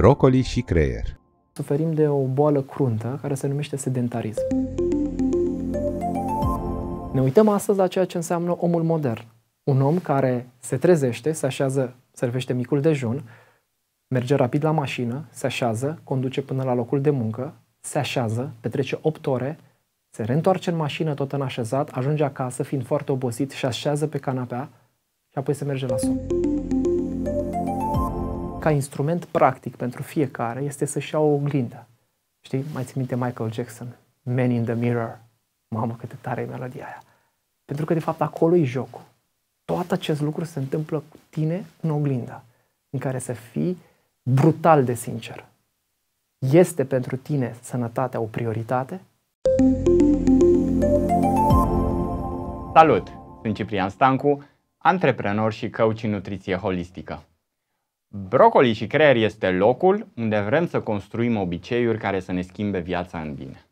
brocoli și creier. Suferim de o boală cruntă care se numește sedentarism. Ne uităm astăzi la ceea ce înseamnă omul modern. Un om care se trezește, se așează, servește micul dejun, merge rapid la mașină, se așează, conduce până la locul de muncă, se așează, petrece 8 ore, se reîntoarce în mașină tot în așezat, ajunge acasă fiind foarte obosit și așează pe canapea și apoi se merge la somn ca instrument practic pentru fiecare este să-și iau o oglindă. Știi, mai ți minte Michael Jackson, Man in the Mirror. Mamă, cât de tare e melodia aia. Pentru că, de fapt, acolo e jocul. Tot acest lucru se întâmplă cu tine în oglinda, în care să fii brutal de sincer. Este pentru tine sănătatea o prioritate? Salut! Sunt Ciprian Stancu, antreprenor și coach în nutriție holistică. Brocoli și creier este locul unde vrem să construim obiceiuri care să ne schimbe viața în bine.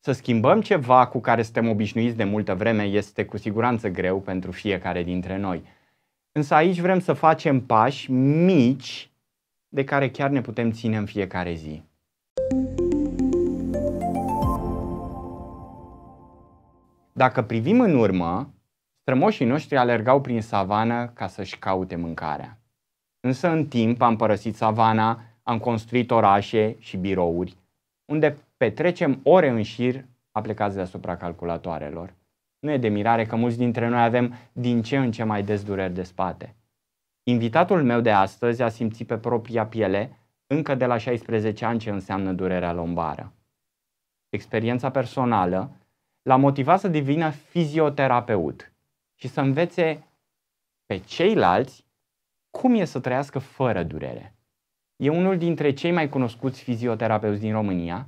Să schimbăm ceva cu care suntem obișnuiți de multă vreme este cu siguranță greu pentru fiecare dintre noi. Însă aici vrem să facem pași mici de care chiar ne putem ține în fiecare zi. Dacă privim în urmă, strămoșii noștri alergau prin savană ca să-și caute mâncarea. Însă în timp am părăsit savana, am construit orașe și birouri, unde petrecem ore în șir aplicați deasupra calculatoarelor. Nu e de mirare că mulți dintre noi avem din ce în ce mai des dureri de spate. Invitatul meu de astăzi a simțit pe propria piele încă de la 16 ani ce înseamnă durerea lombară. Experiența personală l-a motivat să devină fizioterapeut și să învețe pe ceilalți cum e să trăiască fără durere. E unul dintre cei mai cunoscuți fizioterapeuți din România,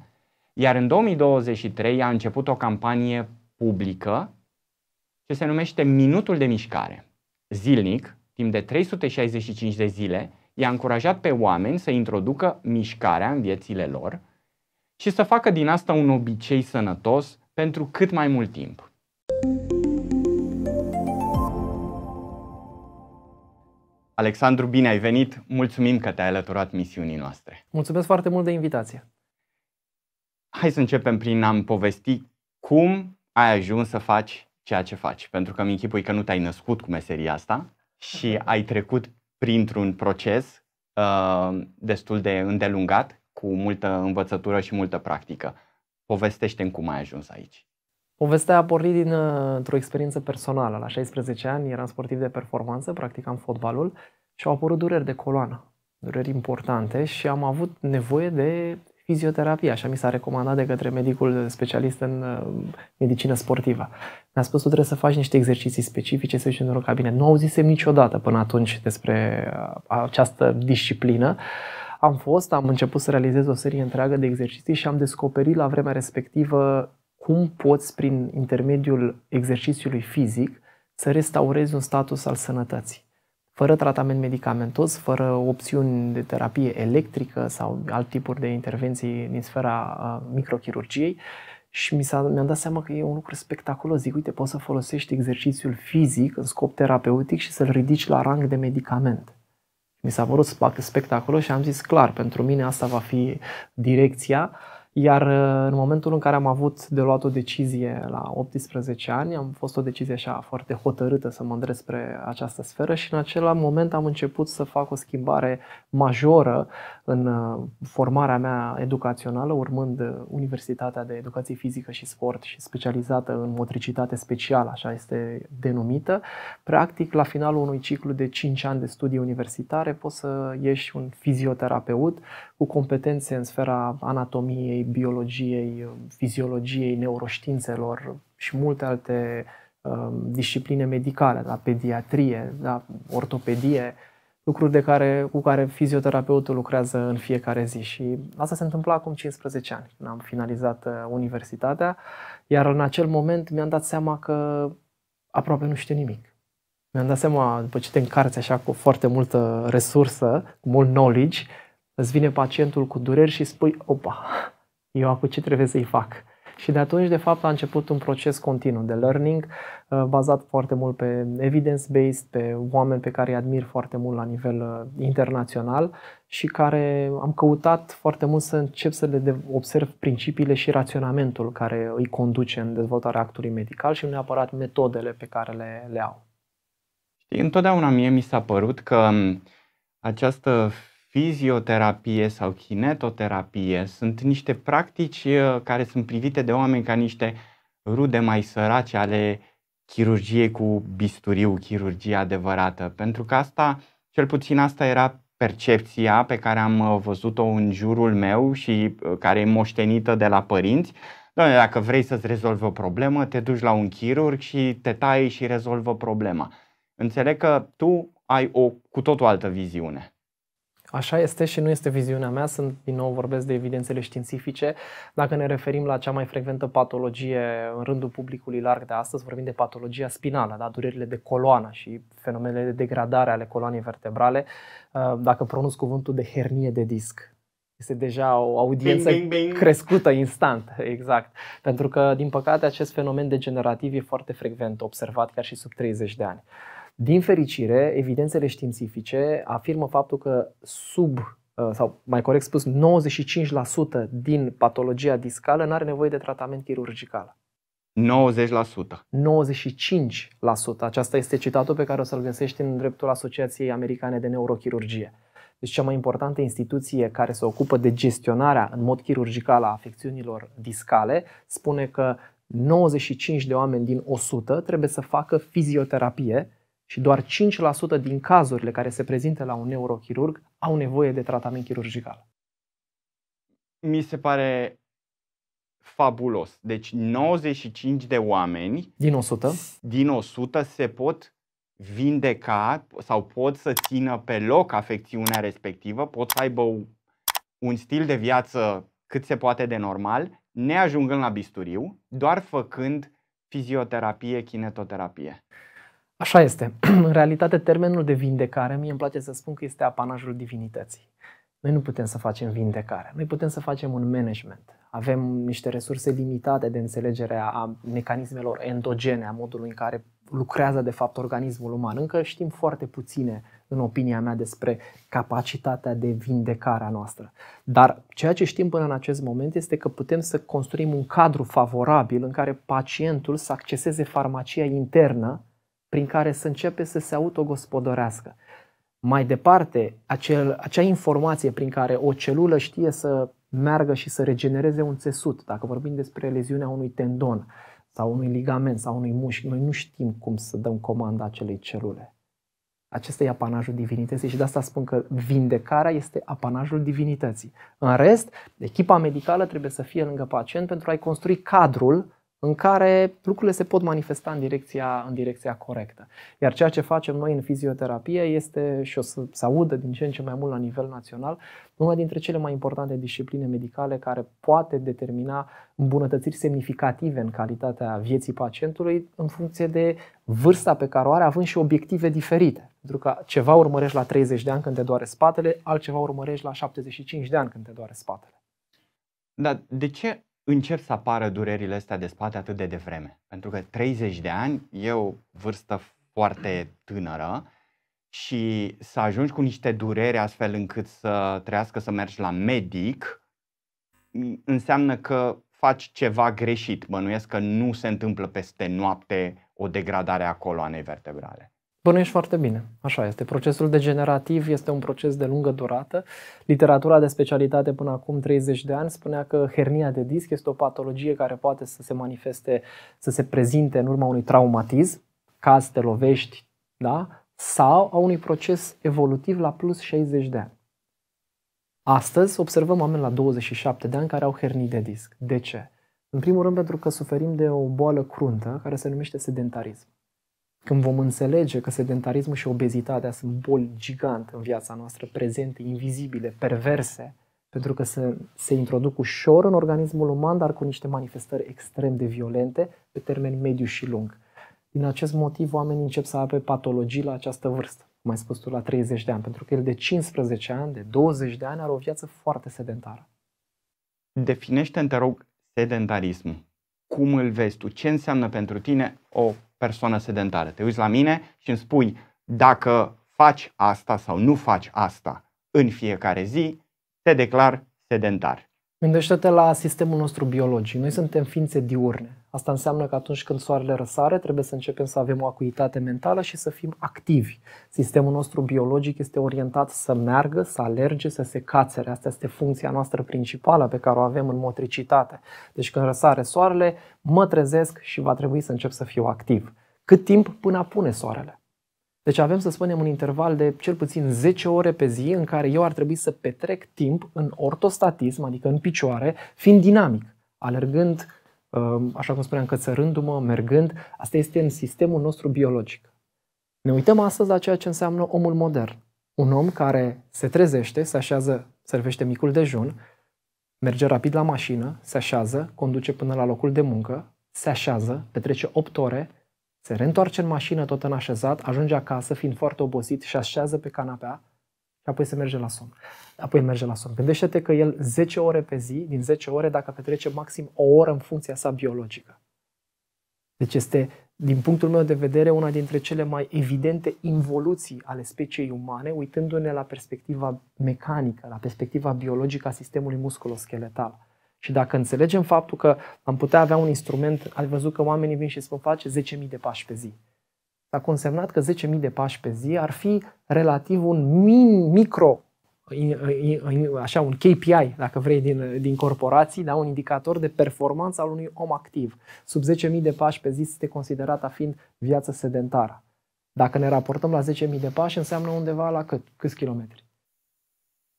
iar în 2023 a început o campanie publică ce se numește Minutul de Mișcare. Zilnic, timp de 365 de zile, i-a încurajat pe oameni să introducă mișcarea în viețile lor și să facă din asta un obicei sănătos pentru cât mai mult timp. Alexandru, bine ai venit! Mulțumim că te-ai alăturat misiunii noastre. Mulțumesc foarte mult de invitație. Hai să începem prin a-mi povesti cum ai ajuns să faci ceea ce faci. Pentru că îmi închipui că nu te-ai născut cu meseria asta și exact. ai trecut printr-un proces uh, destul de îndelungat, cu multă învățătură și multă practică. Povestește-mi cum ai ajuns aici. Povestea a pornit dintr-o uh, experiență personală. La 16 ani eram sportiv de performanță, practicam fotbalul și au apărut dureri de coloană, dureri importante și am avut nevoie de fizioterapie, așa mi s-a recomandat de către medicul specialist în uh, medicină sportivă. Mi-a spus, că trebuie să faci niște exerciții specifice, să ieși într-o cabină. Nu auzisem niciodată până atunci despre uh, această disciplină. Am fost, am început să realizez o serie întreagă de exerciții și am descoperit la vremea respectivă cum poți, prin intermediul exercițiului fizic, să restaurezi un status al sănătății. Fără tratament medicamentos, fără opțiuni de terapie electrică sau alt tipuri de intervenții din sfera microchirurgiei, și mi s-a, mi-am dat seama că e un lucru spectaculos. Zic, uite, poți să folosești exercițiul fizic în scop terapeutic și să-l ridici la rang de medicament. Mi s-a părut spectaculos și am zis, clar, pentru mine asta va fi direcția uh, iar uh, în momentul în care am avut de luat o decizie la 18 ani, am fost o decizie așa foarte hotărâtă să mă îndrept spre această sferă și în acel moment am început să fac o schimbare majoră în uh, formarea mea educațională, urmând uh, Universitatea de Educație Fizică și Sport și specializată în motricitate specială, așa este denumită, practic la finalul unui ciclu de 5 ani de studii universitare poți să ieși un fizioterapeut cu competențe în sfera anatomiei, biologiei, uh, fiziologiei, neuroștiințelor și multe alte discipline medicale, la pediatrie, la ortopedie, lucruri de care, cu care fizioterapeutul lucrează în fiecare zi. Și asta se întâmpla acum 15 ani, când am finalizat uh, universitatea, iar în acel moment mi-am dat seama că aproape nu știu nimic. Mi-am dat seama, după ce te încarți așa cu foarte multă resursă, cu mult knowledge, îți vine pacientul cu dureri și spui, opa, eu acum ce trebuie să-i fac? Și de atunci, de fapt, a început un proces continuu de learning, uh, bazat foarte mult pe evidence-based, pe oameni pe care îi admir foarte mult la nivel uh, internațional și care am căutat foarte mult să încep să le observ principiile și raționamentul care îi conduce în dezvoltarea actului medical și nu neapărat metodele pe care le, le au. întotdeauna mie mi s-a părut că um, această fizioterapie sau kinetoterapie sunt niște practici uh, care sunt privite de oameni ca niște rude mai sărace ale chirurgiei cu bisturiu, chirurgie adevărată, pentru că asta, cel puțin asta era percepția pe care am uh, văzut-o în jurul meu și uh, care e moștenită de la părinți. Doamne, dacă vrei să-ți rezolvi o problemă, te duci la un chirurg și te tai și rezolvă problema. Înțeleg că tu ai o cu totul altă viziune. Așa este și nu este viziunea mea, sunt, din nou vorbesc de evidențele științifice. Dacă ne referim la cea mai frecventă patologie în rândul publicului larg de astăzi, vorbim de patologia spinală, da? durerile de coloană și fenomenele de degradare ale coloanei vertebrale, uh, dacă pronunț cuvântul de hernie de disc. Este deja o audiență bing, bing, bing. crescută instant, exact. Pentru că, din păcate, acest fenomen degenerativ e foarte frecvent observat chiar și sub 30 de ani. Din fericire, evidențele științifice afirmă faptul că sub uh, sau mai corect spus, 95% din patologia discală nu are nevoie de tratament chirurgical. 90%. 95%. Aceasta este citatul pe care o să-l găsești în dreptul Asociației Americane de Neurochirurgie. Deci cea mai importantă instituție care se ocupă de gestionarea în mod chirurgical a afecțiunilor discale spune că 95 de oameni din 100 trebuie să facă fizioterapie și doar 5% din cazurile care se prezintă la un neurochirurg au nevoie de tratament chirurgical. Mi se pare fabulos. Deci 95 de oameni din 100 din 100 se pot vindeca sau pot să țină pe loc afecțiunea respectivă, pot să aibă un stil de viață cât se poate de normal, neajungând la bisturiu, doar făcând fizioterapie, kinetoterapie. Așa este. În realitate, termenul de vindecare, mie îmi place să spun că este apanajul divinității. Noi nu putem să facem vindecare, noi putem să facem un management. Avem niște resurse limitate de înțelegere a mecanismelor endogene, a modului în care lucrează de fapt organismul uman. Încă știm foarte puține, în opinia mea, despre capacitatea de vindecare a noastră. Dar ceea ce știm până în acest moment este că putem să construim un cadru favorabil în care pacientul să acceseze farmacia internă prin care să începe să se autogospodorească. Mai departe, acel, acea informație prin care o celulă știe să meargă și să regenereze un țesut, dacă vorbim despre leziunea unui tendon sau unui ligament sau unui mușchi, noi nu știm cum să dăm comanda acelei celule. Acesta e apanajul divinității și de asta spun că vindecarea este apanajul divinității. În rest, echipa medicală trebuie să fie lângă pacient pentru a-i construi cadrul în care lucrurile se pot manifesta în direcția, în direcția corectă. Iar ceea ce facem noi în fizioterapie este, și o să se audă din ce în ce mai mult la nivel național, una dintre cele mai importante discipline medicale care poate determina îmbunătățiri semnificative în calitatea vieții pacientului în funcție de vârsta pe care o are, având și obiective diferite. Pentru că ceva urmărești la 30 de ani când te doare spatele, altceva urmărești la 75 de ani când te doare spatele. Dar de ce încep să apară durerile astea de spate atât de devreme. Pentru că 30 de ani e o vârstă foarte tânără și să ajungi cu niște dureri astfel încât să trească să mergi la medic înseamnă că faci ceva greșit. Bănuiesc că nu se întâmplă peste noapte o degradare a coloanei vertebrale. Bănuiești foarte bine. Așa este. Procesul degenerativ este un proces de lungă durată. Literatura de specialitate până acum 30 de ani spunea că hernia de disc este o patologie care poate să se manifeste, să se prezinte în urma unui traumatism, caz te lovești, da? sau a unui proces evolutiv la plus 60 de ani. Astăzi observăm oameni la 27 de ani care au hernii de disc. De ce? În primul rând pentru că suferim de o boală cruntă care se numește sedentarism când vom înțelege că sedentarismul și obezitatea sunt boli gigante în viața noastră, prezente, invizibile, perverse, pentru că se, se introduc ușor în organismul uman, dar cu niște manifestări extrem de violente pe termen mediu și lung. Din acest motiv, oamenii încep să apă patologii la această vârstă, cum ai spus tu, la 30 de ani, pentru că el de 15 ani, de 20 de ani, are o viață foarte sedentară. Definește-mi, te rog, sedentarismul. Cum îl vezi tu? Ce înseamnă pentru tine o persoană sedentară. Te uiți la mine și îmi spui dacă faci asta sau nu faci asta în fiecare zi, te declar sedentar. Gândește-te la sistemul nostru biologic. Noi suntem ființe diurne. Asta înseamnă că atunci când soarele răsare, trebuie să începem să avem o acuitate mentală și să fim activi. Sistemul nostru biologic este orientat să meargă, să alerge, să se cațere. Asta este funcția noastră principală pe care o avem în motricitate. Deci când răsare soarele, mă trezesc și va trebui să încep să fiu activ. Cât timp până apune soarele? Deci avem, să spunem, un interval de cel puțin 10 ore pe zi în care eu ar trebui să petrec timp în ortostatism, adică în picioare, fiind dinamic, alergând, Ehm, așa cum spuneam, cățărându-mă, mergând, asta este în sistemul nostru biologic. Ne uităm astăzi la ceea ce înseamnă omul modern. Un om care se trezește, se așează, servește micul dejun, merge rapid la mașină, se așează, conduce până la locul de muncă, se așează, petrece 8 ore, se reîntoarce în mașină tot în așezat, ajunge acasă fiind foarte obosit și așează pe canapea, și apoi se merge la somn. Apoi merge la somn. Gândește-te că el 10 ore pe zi, din 10 ore, dacă petrece maxim o oră în funcția sa biologică. Deci este, din punctul meu de vedere, una dintre cele mai evidente involuții ale speciei umane, uitându-ne la perspectiva mecanică, la perspectiva biologică a sistemului musculoscheletal. Și dacă înțelegem faptul că am putea avea un instrument, ai văzut că oamenii vin și spun face 10.000 de pași pe zi a consemnat că 10.000 de pași pe zi ar fi relativ un min, micro, așa un KPI, dacă vrei, din, din corporații, da? un indicator de performanță al unui om activ. Sub 10.000 de pași pe zi este considerat a fiind viață sedentară. Dacă ne raportăm la 10.000 de pași, înseamnă undeva la cât? Câți kilometri?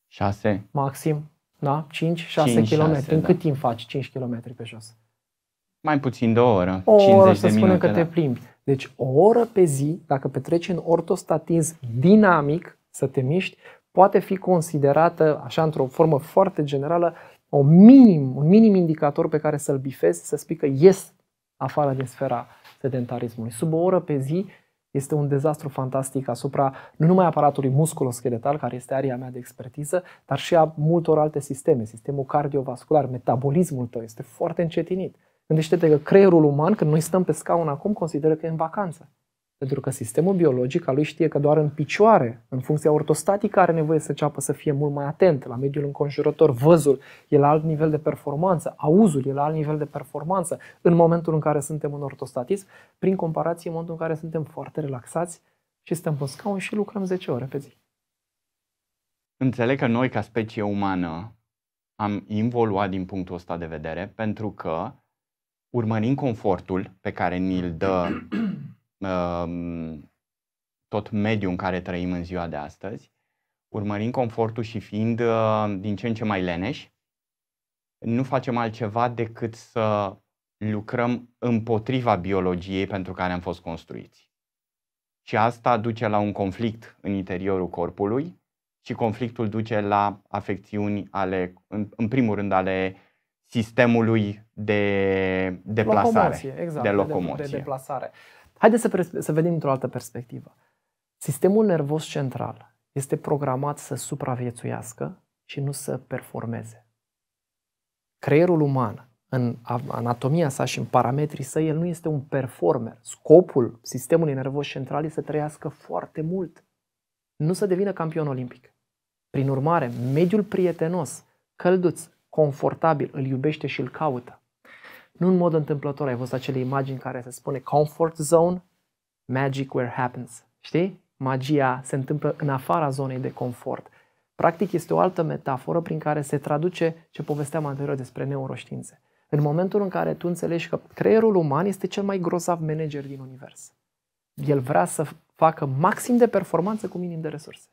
6. Maxim, da? 5-6 km. În da. cât timp faci 5 km pe jos? Mai puțin de o oră. O oră, 50 să spunem că te da. plimbi. Deci o oră pe zi, dacă petreci în ortostatism dinamic, să te miști, poate fi considerată, așa într-o formă foarte generală, o minim, un minim indicator pe care să-l bifezi, să spui că ies afară din sfera sedentarismului. Sub o oră pe zi este un dezastru fantastic asupra nu numai aparatului musculoscheletal, care este area mea de expertiză, dar și a multor alte sisteme. Sistemul cardiovascular, metabolismul tău este foarte încetinit. Gândește-te că creierul uman, când noi stăm pe scaun acum, consideră că e în vacanță. Pentru că sistemul biologic al lui știe că doar în picioare, în funcția ortostatică, are nevoie să înceapă să fie mult mai atent la mediul înconjurător. Văzul e la alt nivel de performanță, auzul e la alt nivel de performanță în momentul în care suntem în ortostatism, prin comparație în momentul în care suntem foarte relaxați și stăm pe scaun și lucrăm 10 ore pe zi. Înțeleg că noi, ca specie umană, am involuat din punctul ăsta de vedere pentru că urmărim confortul pe care ni-l dă um, tot mediul în care trăim în ziua de astăzi, urmărim confortul și fiind uh, din ce în ce mai leneși, nu facem altceva decât să lucrăm împotriva biologiei pentru care am fost construiți. Și asta duce la un conflict în interiorul corpului și conflictul duce la afecțiuni ale, în primul rând, ale sistemului de deplasare, locomoție, exact, de locomoție. De, de deplasare. Haideți să, pres- să vedem într-o altă perspectivă. Sistemul nervos central este programat să supraviețuiască și nu să performeze. Creierul uman, în anatomia sa și în parametrii săi, el nu este un performer. Scopul sistemului nervos central este să trăiască foarte mult, nu să devină campion olimpic. Prin urmare, mediul prietenos, călduț, confortabil, îl iubește și îl caută. Nu în mod întâmplător ai văzut acele imagini care se spune comfort zone, magic where happens. Știi? Magia se întâmplă în afara zonei de confort. Practic este o altă metaforă prin care se traduce ce povesteam anterior despre neuroștiințe. În momentul în care tu înțelegi că creierul uman este cel mai grozav manager din univers. El vrea să facă maxim de performanță cu minim de resurse.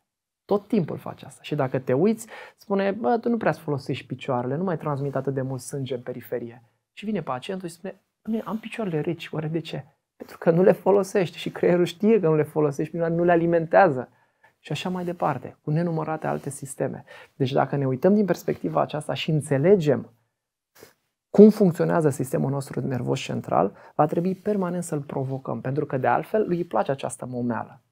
Tot timpul face asta. Și dacă te uiți, spune, bă, tu nu prea folosești picioarele, nu mai transmit atât de mult sânge în periferie. Și vine pacientul și spune, am picioarele reci, oare de ce? Pentru că nu le folosești și creierul știe că nu le folosești, nu le alimentează. Și așa mai departe, cu nenumărate alte sisteme. Deci dacă ne uităm din perspectiva aceasta și înțelegem cum funcționează sistemul nostru nervos central, va trebui permanent să-l provocăm, pentru că de altfel lui îi place această momeală.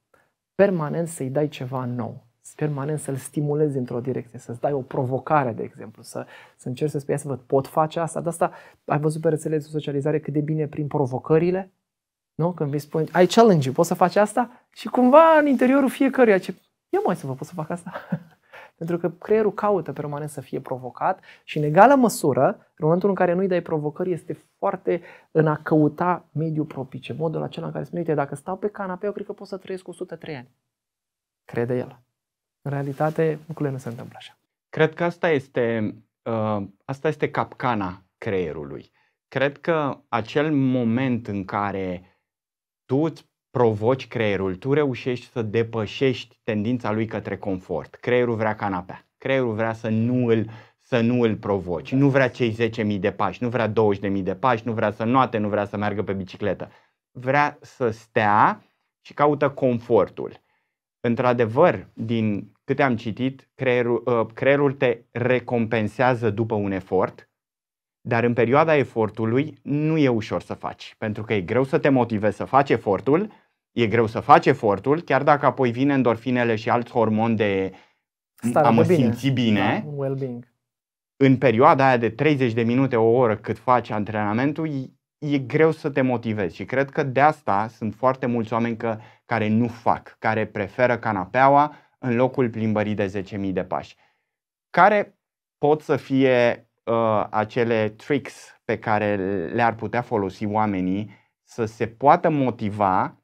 Permanent să-i dai ceva nou permanent să-l stimulezi într-o direcție, să-ți dai o provocare, de exemplu, să, să încerci să spui, să văd, pot face asta? De asta ai văzut pe rețelele de socializare cât de bine prin provocările? Nu? Când vii spune, ai challenge poți să faci asta? Și cumva în interiorul fiecăruia ce, ia mai să vă pot să fac asta? Pentru că creierul caută permanent să fie provocat și în egală măsură, în momentul în care nu-i dai provocări, este foarte în a căuta mediul propice, modul acela în care spune, uite, dacă stau pe canapea, eu cred că pot să trăiesc 103 ani. Crede el. În realitate, lucrurile nu se întâmplă așa. Cred că asta este, uh, asta este capcana creierului. Cred că acel moment în care tu îți provoci creierul, tu reușești să depășești tendința lui către confort. Creierul vrea canapea. Creierul vrea să nu îl să nu îl provoci. Nu vrea cei 10.000 de pași, nu vrea 20.000 de pași, nu vrea să noate, nu vrea să meargă pe bicicletă. Vrea să stea și caută confortul. Într-adevăr, din câte am citit, creierul, uh, creierul te recompensează după un efort, dar în perioada efortului nu e ușor să faci, pentru că e greu să te motivezi să faci efortul, e greu să faci efortul, chiar dacă apoi vin endorfinele și alți hormoni de Stare a mă bine. simți bine. Da, well-being. În perioada aia de 30 de minute, o oră cât faci antrenamentul, e greu să te motivezi și cred că de asta sunt foarte mulți oameni că, care nu fac, care preferă canapeaua, în locul plimbării de 10.000 de pași. Care pot să fie uh, acele tricks pe care le-ar putea folosi oamenii să se poată motiva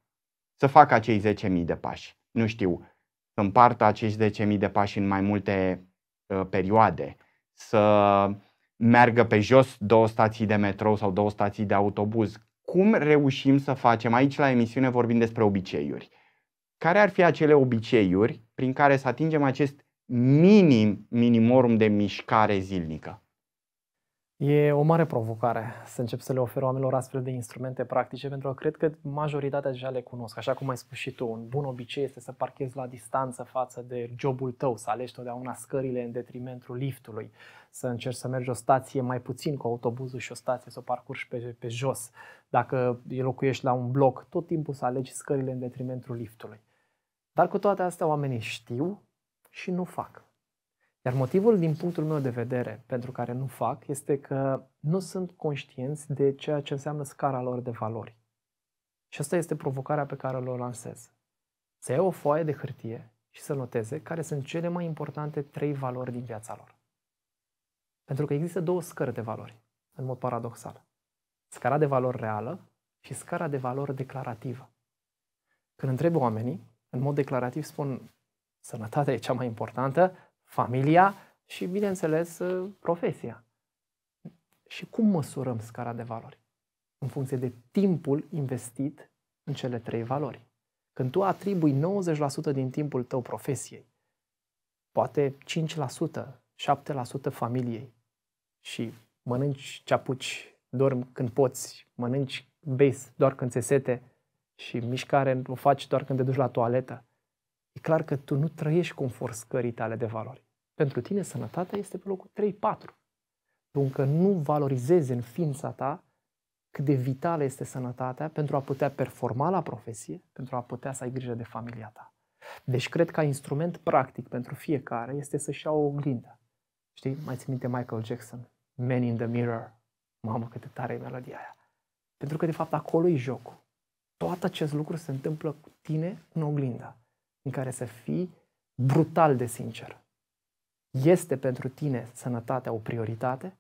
să facă acei 10.000 de pași? Nu știu, să împartă acești 10.000 de pași în mai multe uh, perioade, să meargă pe jos două stații de metrou sau două stații de autobuz. Cum reușim să facem? Aici la emisiune vorbim despre obiceiuri care ar fi acele obiceiuri prin care să atingem acest minim, minimorum de mișcare zilnică? E o mare provocare să încep să le ofer oamenilor astfel de instrumente practice, pentru că cred că majoritatea deja le cunosc. Așa cum ai spus și tu, un bun obicei este să parchezi la distanță față de jobul tău, să alegi totdeauna scările în detrimentul liftului, să încerci să mergi o stație mai puțin cu autobuzul și o stație să o parcurgi pe, pe jos. Dacă locuiești la un bloc, tot timpul să alegi scările în detrimentul liftului. Dar cu toate astea oamenii știu și nu fac. Iar motivul din punctul meu de vedere pentru care nu fac este că nu sunt conștienți de ceea ce înseamnă scara lor de valori. Și asta este provocarea pe care o lansez. Să iau o foaie de hârtie și să noteze care sunt cele mai importante trei valori din viața lor. Pentru că există două scări de valori, în mod paradoxal. Scara de valori reală și scara de valori declarativă. Când întreb oamenii, în mod declarativ spun sănătatea e cea mai importantă, familia și, bineînțeles, uh, profesia. Și cum măsurăm scara de valori? În funcție de timpul investit în cele trei valori. Când tu atribui 90% din timpul tău profesiei, poate 5%, 7% familiei și mănânci ce apuci, dormi când poți, mănânci bezi doar când se sete, și mișcare o faci doar când te duci la toaletă, e clar că tu nu trăiești confort scării tale de valori. Pentru tine sănătatea este pe locul 3-4. Tu încă nu valorizezi în ființa ta cât de vitală este sănătatea pentru a putea performa la profesie, pentru a putea să ai grijă de familia ta. Deci cred că instrument practic pentru fiecare este să-și ia o oglindă. Știi, mai ții minte Michael Jackson, Man in the Mirror. Mamă, cât de tare e melodia aia. Pentru că, de fapt, acolo e jocul tot acest lucru se întâmplă cu tine în oglinda, în care să fii brutal de sincer. Este pentru tine sănătatea o prioritate?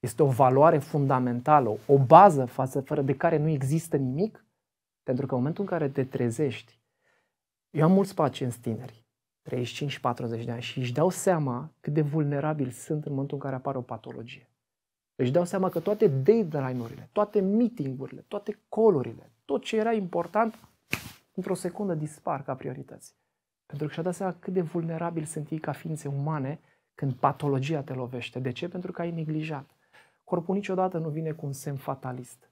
Este o valoare fundamentală, o bază față, fără de care nu există nimic? Pentru că în momentul în care te trezești, eu am mulți pacienți tineri, 35-40 de ani, și își dau seama cât de vulnerabili sunt în momentul în care apare o patologie își dau seama că toate deadline-urile, toate meeting-urile, toate colurile, tot ce era important, într-o secundă dispar ca priorități. Pentru că și-a dat seama cât de vulnerabili sunt ei ca ființe umane când patologia te lovește. De ce? Pentru că ai neglijat. Corpul niciodată nu vine cu un semn fatalist.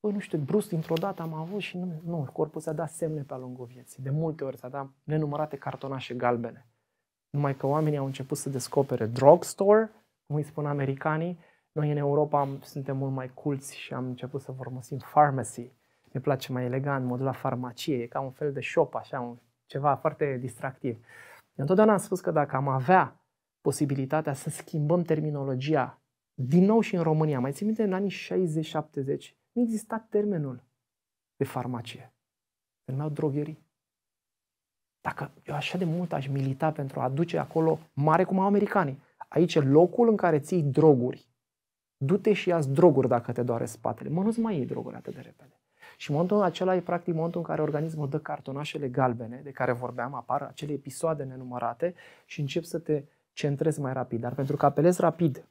Păi nu știu, brusc, dintr-o dată am avut și nu, nu corpul ți-a dat semne pe-a lungul vieții. De multe ori ți-a dat nenumărate cartonașe galbene. Numai că oamenii au început să descopere drugstore, cum îi spun americanii, noi în Europa am, suntem mult mai culți și am început să folosim pharmacy. Ne place mai elegant, modul la farmacie, e ca un fel de shop, așa, un, ceva foarte distractiv. Eu întotdeauna am spus că dacă am avea posibilitatea să schimbăm terminologia, din nou și în România, mai țin minte, în anii 60-70, nu exista termenul de farmacie. Se numeau drogherii. Dacă eu așa de mult aș milita pentru a aduce acolo mare cum au americanii, aici e locul în care ții droguri, du-te și ia droguri dacă te doare spatele. Mă, nu-ți mai iei droguri atât de repede. Și momentul acela e practic momentul în care organismul dă cartonașele galbene, de care vorbeam, apar acele episoade nenumărate și încep să te centrezi mai rapid. Dar pentru că apelezi rapid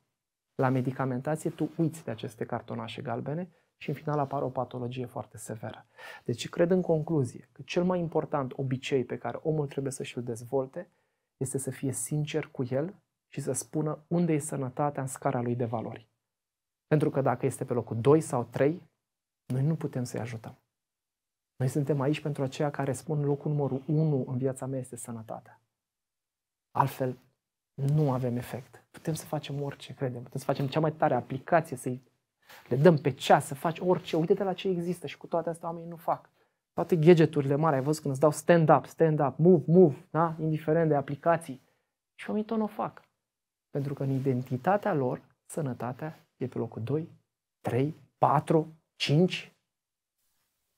la medicamentație, tu uiți de aceste cartonașe galbene și în final apare o patologie foarte severă. Deci cred în concluzie că cel mai important obicei pe care omul trebuie să și-l dezvolte este să fie sincer cu el și să spună unde e sănătatea în scara lui de valori. Pentru că dacă este pe locul 2 sau 3, noi nu putem să-i ajutăm. Noi suntem aici pentru aceia care spun locul numărul 1 în viața mea este sănătatea. Altfel, nu avem efect. Putem să facem orice credem, putem să facem cea mai tare aplicație, să-i le dăm pe ceas, să faci orice. uite de la ce există și cu toate astea oamenii nu fac. Toate gadgeturile mari, ai văzut când îți dau stand-up, stand-up, move, move, da? indiferent de aplicații. Și oamenii tot nu o fac. Pentru că în identitatea lor, sănătatea e pe locul 2, 3, 4, 5,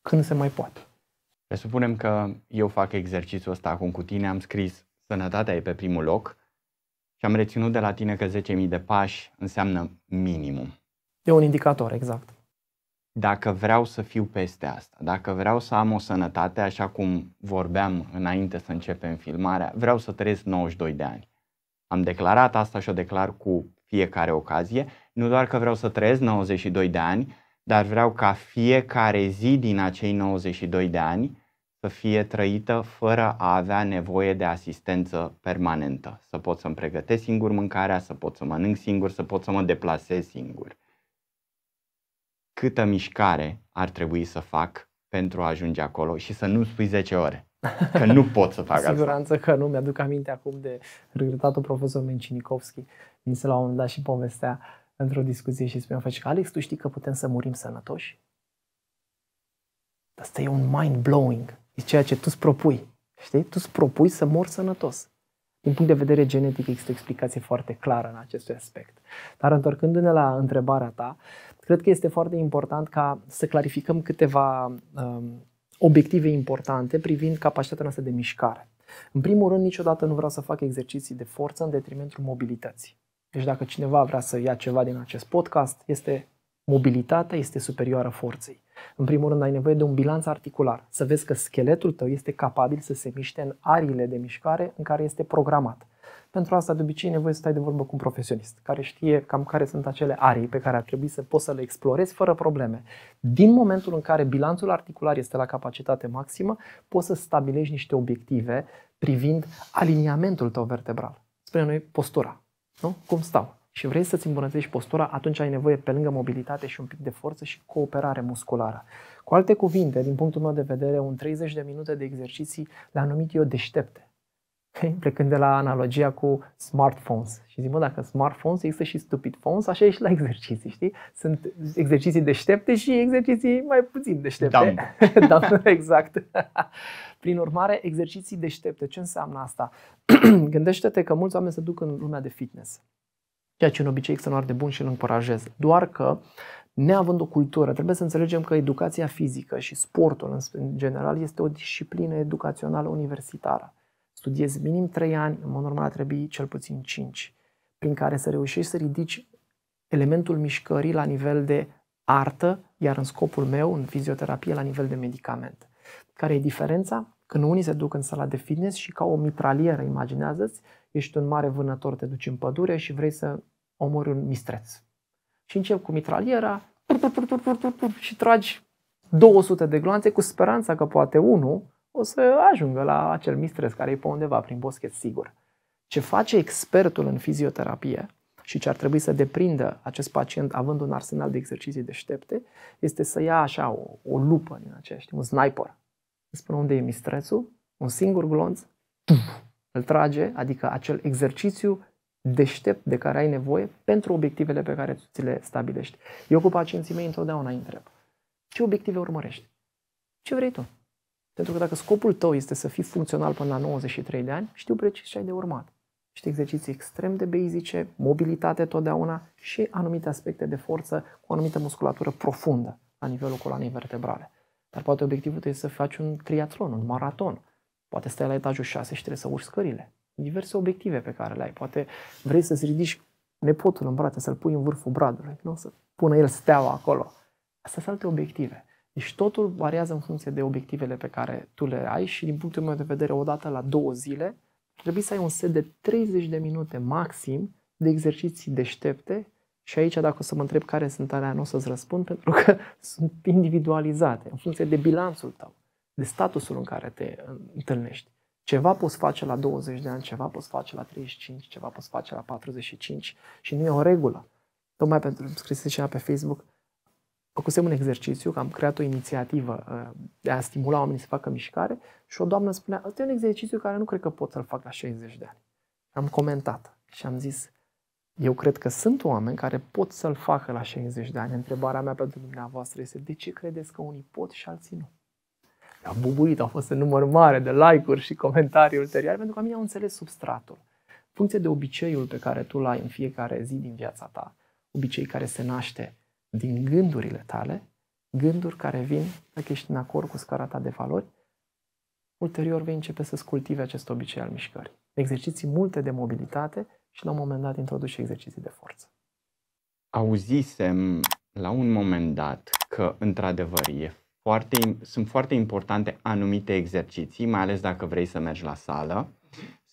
când se mai poate. Presupunem că eu fac exercițiul ăsta acum cu tine, am scris sănătatea e pe primul loc și am reținut de la tine că 10.000 de pași înseamnă minimum. E un indicator, exact. Dacă vreau să fiu peste asta, dacă vreau să am o sănătate, așa cum vorbeam înainte să începem filmarea, vreau să trăiesc 92 de ani. Am declarat asta și o declar cu fiecare ocazie. Nu doar că vreau să trăiesc 92 de ani, dar vreau ca fiecare zi din acei 92 de ani să fie trăită fără a avea nevoie de asistență permanentă. Să pot să-mi pregătesc singur mâncarea, să pot să mănânc singur, să pot să mă deplasez singur. Câtă mișcare ar trebui să fac pentru a ajunge acolo și să nu spui 10 ore. Că nu pot să fac asta. Siguranță că nu mi-aduc aminte acum de regretatul profesor Mencinikovski vin să la un moment dat și povestea într-o discuție și spuneam: face că Alex, tu știi că putem să murim sănătoși? Asta e un mind-blowing. E ceea ce tu îți propui. Știi? Tu îți propui să mor sănătos. Din punct de vedere genetic există o explicație foarte clară în acest aspect. Dar întorcându-ne la întrebarea ta, cred că este foarte important ca să clarificăm câteva um, obiective importante privind capacitatea noastră de mișcare. În primul rând, niciodată nu vreau să fac exerciții de forță în detrimentul mobilității. Deci dacă cineva vrea să ia ceva din acest podcast, este mobilitatea este superioară forței. În primul rând, ai nevoie de un bilanț articular, să vezi că scheletul tău este capabil să se miște în ariile de mișcare în care este programat. Pentru asta, de obicei, e nevoie să stai de vorbă cu un profesionist care știe cam care sunt acele arii pe care ar trebui să poți să le explorezi fără probleme. Din momentul în care bilanțul articular este la capacitate maximă, poți să stabilești niște obiective privind aliniamentul tău vertebral. Spre noi, postura nu? cum stau, și vrei să-ți îmbunătățești postura, atunci ai nevoie pe lângă mobilitate și un pic de forță și cooperare musculară. Cu alte cuvinte, din punctul meu de vedere, un 30 de minute de exerciții le-am numit eu deștepte. plecând de la analogia cu smartphones. Și zic, mă, dacă smartphones există și stupid phones, așa e și la exerciții, știi? Sunt exerciții deștepte și exerciții mai puțin deștepte. Da, exact. Prin urmare, exerciții deștepte. Ce înseamnă asta? Gândește-te că mulți oameni se duc în lumea de fitness. Ceea ce un obicei extraordinar de bun și îl încurajez. Doar că neavând o cultură. Trebuie să înțelegem că educația fizică și sportul în general este o disciplină educațională universitară studiezi minim 3 ani, în mod normal trebuie cel puțin 5, prin care să reușești să ridici elementul mișcării la nivel de artă, iar în scopul meu, în fizioterapie, la nivel de medicament. Care e diferența? Când unii se duc în sala de fitness și ca o mitralieră, imaginează-ți, ești un mare vânător, te duci în pădure și vrei să omori un mistreț. Și încep cu mitraliera și tragi 200 de gloanțe cu speranța că poate unul o să ajungă la acel mistres care e pe undeva prin boschet, sigur. Ce face expertul în fizioterapie și ce ar trebui să deprindă acest pacient având un arsenal de exerciții deștepte, este să ia așa o, o lupă din aceea, un sniper. Spune unde e mistrețul, un singur glonț, îl trage, adică acel exercițiu deștept de care ai nevoie pentru obiectivele pe care ți le stabilești. Eu cu pacienții mei întotdeauna îi întreb, ce obiective urmărești? Ce vrei tu? Pentru că dacă scopul tău este să fii funcțional până la 93 de ani, știu precis ce ai de urmat. Niște exerciții extrem de basice, mobilitate totdeauna și anumite aspecte de forță cu o anumită musculatură profundă la nivelul coloanei vertebrale. Dar poate obiectivul tău este să faci un triatlon, un maraton. Poate stai la etajul 6 și trebuie să urci scările. Diverse obiective pe care le ai. Poate vrei să-ți ridici nepotul în brațe, să-l pui în vârful bradului. Nu o să pună el steaua acolo. Asta sunt alte obiective. Deci totul variază în funcție de obiectivele pe care tu le ai și din punctul meu de vedere, odată la două zile, trebuie să ai un set de 30 de minute maxim de exerciții deștepte și aici dacă o să mă întreb care sunt alea, nu o să-ți răspund pentru că sunt individualizate în funcție de bilanțul tău, de statusul în care te întâlnești. Ceva poți face la 20 de ani, ceva poți face la 35 ceva poți face la 45 și nu e o regulă. Tocmai pentru că scrisese cineva pe Facebook, făcusem un exercițiu, că am creat o inițiativă uh, de a stimula oamenii să facă mișcare și o doamnă spunea, ăsta e un exercițiu care nu cred că pot să-l fac la 60 de ani. Am comentat și am zis, eu cred că sunt oameni care pot să-l facă la 60 de ani. Întrebarea mea pentru dumneavoastră este, de ce credeți că unii pot și alții nu? Am bubuit, au fost un număr mare de like-uri și comentarii ulterioare, pentru că mine au înțeles substratul. În funcție de obiceiul pe care tu l ai în fiecare zi din viața ta, obicei care se naște din gândurile tale, gânduri care vin, dacă ești în acord cu scara ta de valori, ulterior vei începe să-ți cultive acest obicei al mișcării. Exerciții multe de mobilitate și la un moment dat introduci exerciții de forță. Auzisem la un moment dat că, într-adevăr, e foarte, sunt foarte importante anumite exerciții, mai ales dacă vrei să mergi la sală,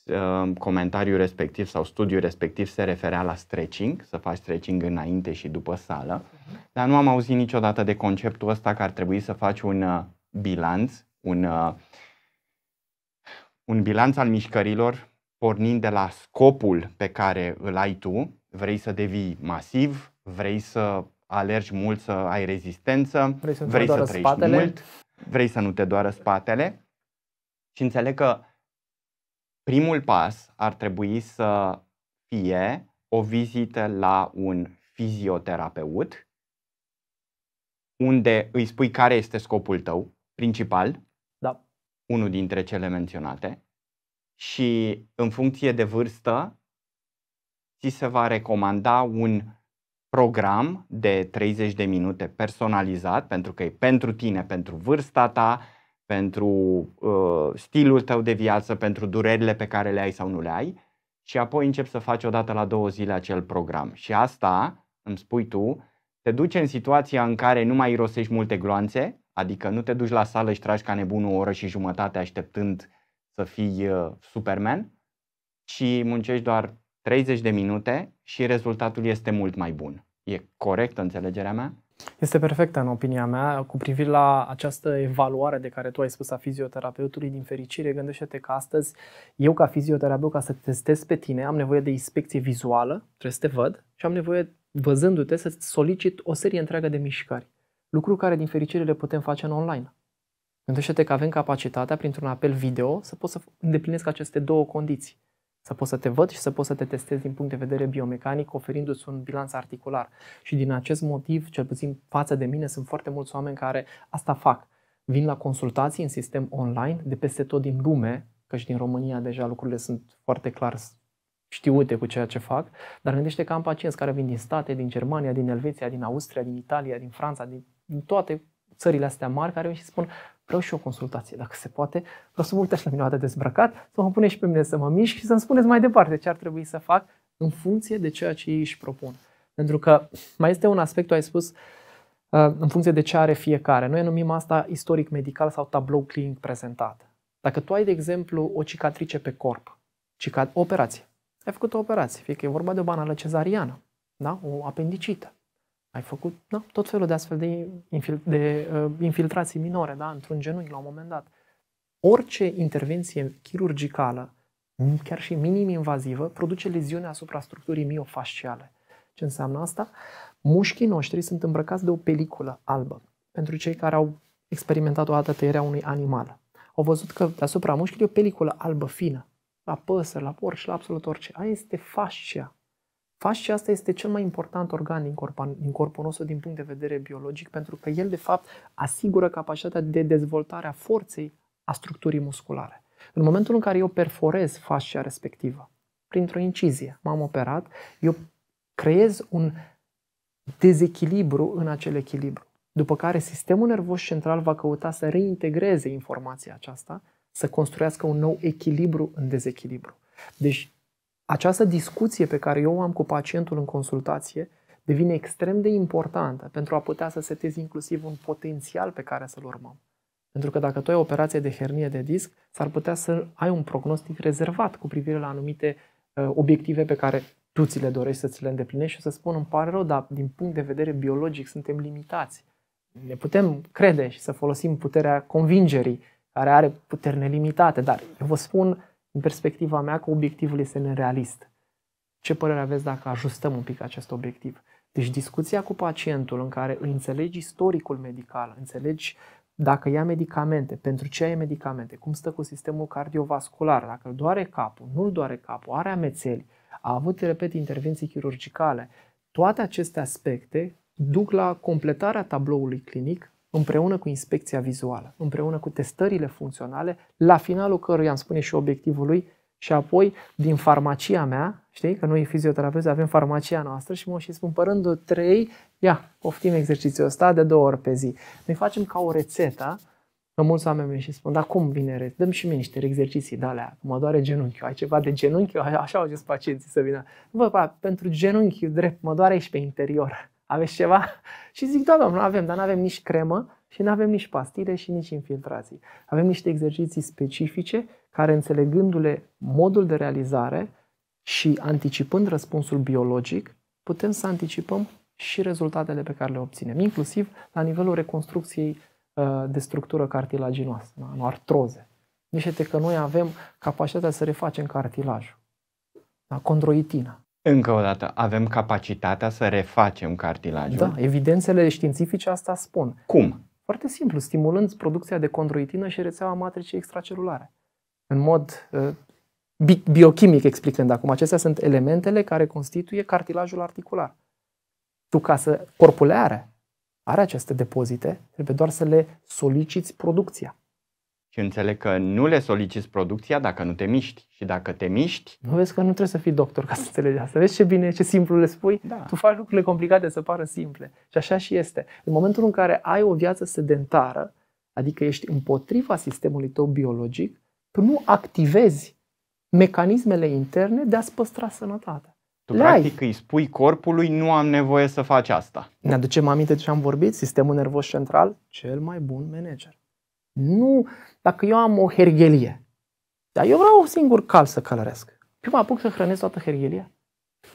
Um, comentariul respectiv sau studiul respectiv se referea la stretching, să faci stretching înainte și după sală, mhm. dar nu am auzit niciodată de conceptul ăsta că ar trebui să faci un uh, bilanț, un, uh, un bilanț al mișcărilor pornind de la scopul pe care îl ai tu, vrei să devii masiv, vrei să alergi mult, să ai rezistență, vrei să, vrei să trăiești spatele. mult, vrei să nu te doară spatele și înțeleg că primul pas ar trebui să fie o vizită la un fizioterapeut, unde îi spui care este scopul tău principal, da. unul dintre cele menționate, și în funcție de vârstă, ți se va recomanda un program de 30 de minute personalizat, pentru că e pentru tine, pentru vârsta ta, pentru uh, stilul tău de viață, pentru durerile pe care le ai sau nu le ai și apoi încep să faci odată la două zile acel program. Și asta, îmi spui tu, te duce în situația în care nu mai irosești multe gloanțe, adică nu te duci la sală și tragi ca nebun o oră și jumătate așteptând să fii uh, Superman, ci muncești doar 30 de minute și rezultatul este mult mai bun. E corectă înțelegerea mea? Este perfectă în opinia mea cu privire la această evaluare de care tu ai spus a fizioterapeutului. Din fericire, gândește-te că astăzi eu ca fizioterapeut, ca să te testez pe tine, am nevoie de inspecție vizuală, trebuie să te văd și am nevoie, văzându-te, să solicit o serie întreagă de mișcări. Lucru care, din fericire, le putem face în online. Gândește-te că avem capacitatea, printr-un apel video, să pot să îndeplinesc aceste două condiții. Să poți să te văd și să poți să te testezi din punct de vedere biomecanic, oferindu-ți un bilanț articular. Și din acest motiv, cel puțin față de mine, sunt foarte mulți oameni care asta fac. Vin la consultații în sistem online de peste tot din lume, că și din România deja lucrurile sunt foarte clar știute cu ceea ce fac, dar gândește că am pacienți care vin din state, din Germania, din Elveția, din Austria, din Italia, din Franța, din toate țările astea mari care și spun Vreau și o consultație, dacă se poate. Vreau să mă uitați la mine o dată dezbrăcat, să mă puneți pe mine să mă mișc și să-mi spuneți mai departe ce ar trebui să fac în funcție de ceea ce ei își propun. Pentru că mai este un aspect, tu ai spus, uh, în funcție de ce are fiecare. Noi numim asta istoric medical sau tablou clinic prezentat. Dacă tu ai, de exemplu, o cicatrice pe corp, cicat, operație, ai făcut o operație, fie că e vorba de o banală cezariană, da? o apendicită, ai făcut da, tot felul de astfel de, infil- de uh, infiltrații minore, da, într-un genunchi la un moment dat. Orice intervenție chirurgicală, chiar și minim invazivă, produce leziune asupra structurii miofasciale. Ce înseamnă asta? Mușchii noștri sunt îmbrăcați de o peliculă albă. Pentru cei care au experimentat o dată tăierea unui animal, au văzut că deasupra mușchilor e o peliculă albă fină, la păsări, la porci, la absolut orice. Aia este fascia Fascia asta este cel mai important organ din, corp, din corpul nostru din punct de vedere biologic, pentru că el, de fapt, asigură capacitatea de dezvoltare a forței a structurii musculare. În momentul în care eu perforez fascia respectivă, printr-o incizie, m-am operat, eu creez un dezechilibru în acel echilibru. După care sistemul nervos central va căuta să reintegreze informația aceasta, să construiască un nou echilibru în dezechilibru. Deci această discuție pe care eu o am cu pacientul în consultație devine extrem de importantă pentru a putea să setezi inclusiv un potențial pe care să-l urmăm. Pentru că dacă tu ai operație de hernie de disc, s-ar putea să ai un prognostic rezervat cu privire la anumite uh, obiective pe care tu ți le dorești să ți le îndeplinești și să spun îmi pare rău, dar din punct de vedere biologic suntem limitați. Ne putem crede și să folosim puterea convingerii, care are puteri nelimitate, dar eu vă spun în perspectiva mea, că obiectivul este nerealist. Ce părere aveți dacă ajustăm un pic acest obiectiv? Deci discuția cu pacientul în care îi înțelegi istoricul medical, înțelegi dacă ia medicamente, pentru ce ia medicamente, cum stă cu sistemul cardiovascular, dacă îl doare capul, nu îl doare capul, are amețeli, a avut, repet, intervenții chirurgicale. Toate aceste aspecte duc la completarea tabloului clinic împreună cu inspecția vizuală, împreună cu testările funcționale, la finalul căruia îmi spune și obiectivul lui și apoi din farmacia mea, știi, că noi fizioterapeuți avem farmacia noastră și mă și spun, părând trei, ia, poftim exercițiul ăsta de două ori pe zi. Noi facem ca o rețetă, că mulți oameni și spun, dar cum vine rețetă? Dăm și mie niște exerciții de alea, mă doare genunchiul, ai ceva de genunchi, așa au zis pacienții să vină. Bă, pa, pentru genunchiul drept, mă doare și pe interior aveți ceva? Și zic, da, domnule, avem, dar nu avem nici cremă și nu avem nici pastile și nici infiltrații. Avem niște exerciții specifice care, înțelegându-le modul de realizare și anticipând răspunsul biologic, putem să anticipăm și rezultatele pe care le obținem, inclusiv la nivelul reconstrucției uh, de structură cartilaginoasă, în artroze. Gândește-te că noi avem capacitatea să refacem cartilajul, la da, condroitina. Încă o dată, avem capacitatea să refacem cartilajul? Da, evidențele științifice asta spun. Cum? Foarte simplu, stimulând producția de condroitină și rețeaua matricii extracelulare. În mod uh, biochimic explicând acum, acestea sunt elementele care constituie cartilajul articular. Tu ca să, corpulare are, are aceste depozite, trebuie doar să le soliciți producția și înțeleg că nu le soliciți producția dacă nu te miști. Și dacă te miști... Nu vezi că nu trebuie să fii doctor ca să înțelegi asta. Vezi ce bine, ce simplu le spui? Da. Tu faci lucrurile complicate să pară simple. Și așa și este. În momentul în care ai o viață sedentară, adică ești împotriva sistemului tău biologic, tu nu activezi mecanismele interne de a-ți păstra sănătatea. Tu Le practic ai. îi spui corpului, nu am nevoie să faci asta. Ne aducem aminte de ce am vorbit? Sistemul nervos central, cel mai bun manager. Nu dacă eu am o herghelie, dar eu vreau un singur cal să călăresc. Eu mă apuc să hrănesc toată herghelia.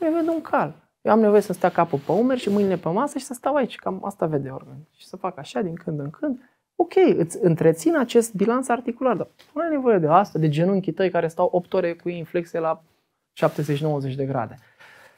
Eu vede un cal. Eu am nevoie să stea capul pe umeri și mâinile pe masă și să stau aici. Cam asta vede organ. Și să fac așa din când în când. Ok, îți întrețin acest bilanț articular, dar nu ai nevoie de asta, de genunchii tăi care stau 8 ore cu inflexie la 70-90 de grade.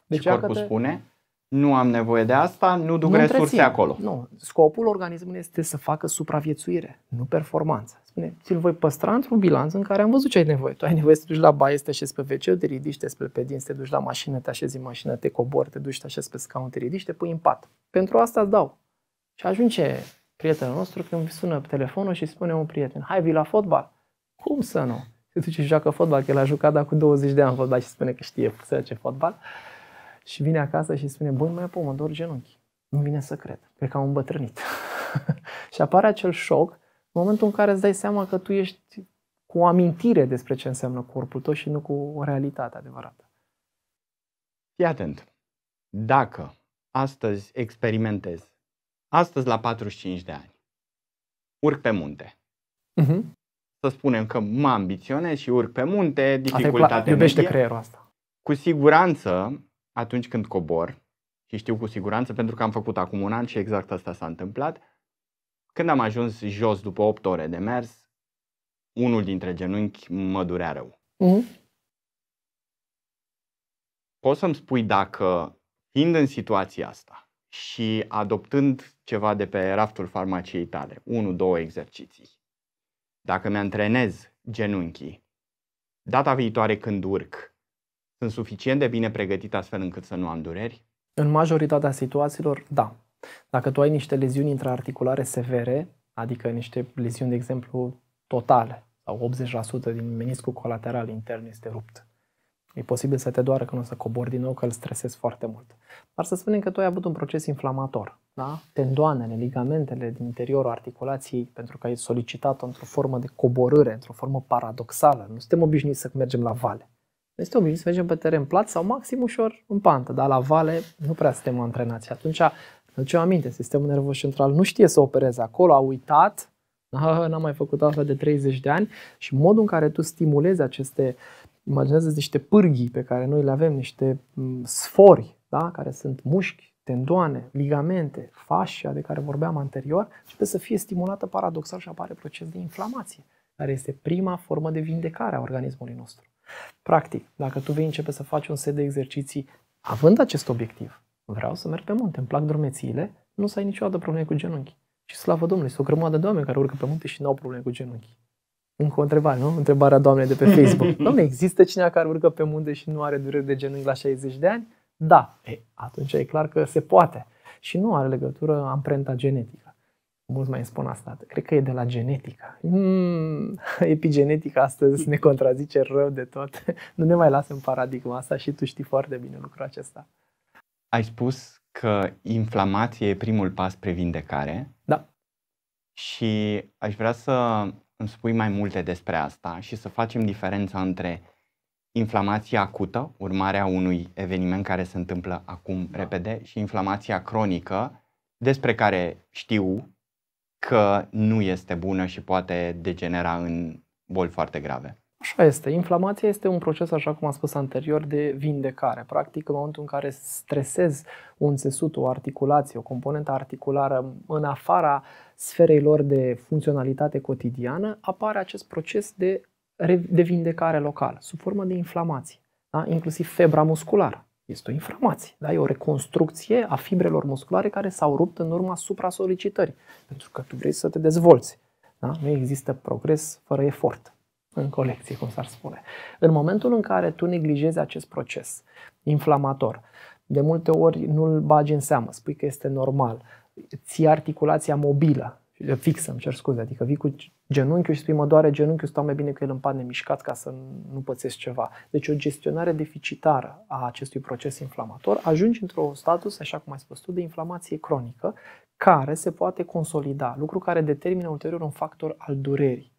Deci și corpul te... spune? nu am nevoie de asta, nu duc nu resurse întrețin. acolo. Nu. Scopul organismului este să facă supraviețuire, nu performanță. Spune, ți-l voi păstra într-un bilanț în care am văzut ce ai nevoie. Tu ai nevoie să te duci la baie, să te așezi pe wc te ridici, te speli pe dinți, te duci la mașină, te așezi în mașină, te cobori, te duci, te așezi pe scaun, te ridici, te pui în pat. Pentru asta îți dau. Și ajunge prietenul nostru când sună telefonul și spune un prieten, hai vii la fotbal. Cum să nu? Se duce și joacă fotbal, că el a jucat dar cu 20 de ani fotbal și spune că știe să ce fotbal. Și vine acasă și spune, băi, mai apă, mă dor genunchi. Nu vine să cred. Cred că am îmbătrânit. și apare acel șoc în momentul în care îți dai seama că tu ești cu o amintire despre ce înseamnă corpul tău și nu cu o realitate adevărată. Fii atent. Dacă astăzi experimentez, astăzi la 45 de ani, urc pe munte. Uh-huh. Să spunem că mă ambiționez și urc pe munte, dificultate. pla- iubește medie. creierul asta. Cu siguranță atunci când cobor, și știu cu siguranță pentru că am făcut acum un an și exact asta s-a întâmplat, când am ajuns jos după 8 ore de mers, unul dintre genunchi mă durea rău. Mm-hmm. Poți să-mi spui dacă, fiind în situația asta și adoptând ceva de pe raftul farmaciei tale, unu, două exerciții, dacă mi-antrenez genunchii, data viitoare când urc, sunt suficient de bine pregătit astfel încât să nu am dureri? În majoritatea situațiilor, da. Dacă tu ai niște leziuni intraarticulare severe, adică niște leziuni, de exemplu, totale, sau 80% din meniscul colateral intern este rupt, E posibil să te doară când o să cobori din nou, că îl stresezi foarte mult. Dar să spunem că tu ai avut un proces inflamator. Da? Tendoanele, ligamentele din interiorul articulației, pentru că ai solicitat-o într-o formă de coborâre, într-o formă paradoxală. Nu suntem obișnuiți să mergem la vale este obișnuiți să mergem pe teren plat sau maxim ușor în pantă, dar la vale nu prea suntem antrenați. Și atunci, ce aminte, sistemul nervos central nu știe să opereze acolo, a uitat, ah, n-am mai făcut asta de 30 de ani și modul în care tu stimulezi aceste, imaginează niște pârghii pe care noi le avem, niște mm, sfori, da? care sunt mușchi, tendoane, ligamente, fascia de care vorbeam anterior, trebuie să fie stimulată paradoxal și apare proces de inflamație, care este prima formă de vindecare a organismului nostru. Practic, dacă tu vei începe să faci un set de exerciții având acest obiectiv, vreau să merg pe munte, îmi plac drumețiile, nu să ai niciodată probleme cu genunchi. Și slavă Domnului, sunt o grămadă de oameni care urcă pe munte și nu au probleme cu genunchi. Încă o întrebare, nu? Întrebarea doamnei de pe Facebook. Doamne, există cineva care urcă pe munte și nu are dureri de genunchi la 60 de ani? Da. E, atunci e clar că se poate. Și nu are legătură amprenta genetică mulți mai îmi spun asta, cred că e de la genetica, Mm, epigenetica astăzi ne contrazice rău de tot. Nu ne mai lasă în paradigma asta și tu știi foarte bine lucrul acesta. Ai spus că inflamație e primul pas spre vindecare. Da. Și aș vrea să îmi spui mai multe despre asta și să facem diferența între inflamația acută, urmarea unui eveniment care se întâmplă acum da. repede, și inflamația cronică, despre care știu că nu este bună și poate degenera în boli foarte grave. Așa este. Inflamația este un proces, așa cum am spus anterior, de vindecare. Practic, în momentul în care stresez un țesut, o articulație, o componentă articulară în afara sferei lor de funcționalitate cotidiană, apare acest proces de, de vindecare locală, sub formă de inflamație, da? inclusiv febra musculară. Este o inflamație, da? e o reconstrucție a fibrelor musculare care s-au rupt în urma supra-solicitării, pentru că tu vrei să te dezvolți. Da? Nu există progres fără efort în colecție, cum s-ar spune. În momentul în care tu neglijezi acest proces inflamator, de multe ori nu-l bagi în seamă, spui că este normal, ții articulația mobilă, fixă, îmi cer scuze, adică vii cu genunchiul și spui mă doare genunchiul, stau mai bine cu el în pat nemișcat ca să nu pățesc ceva. Deci o gestionare deficitară a acestui proces inflamator ajunge într-un status, așa cum ai spus tu, de inflamație cronică, care se poate consolida, lucru care determină ulterior un factor al durerii.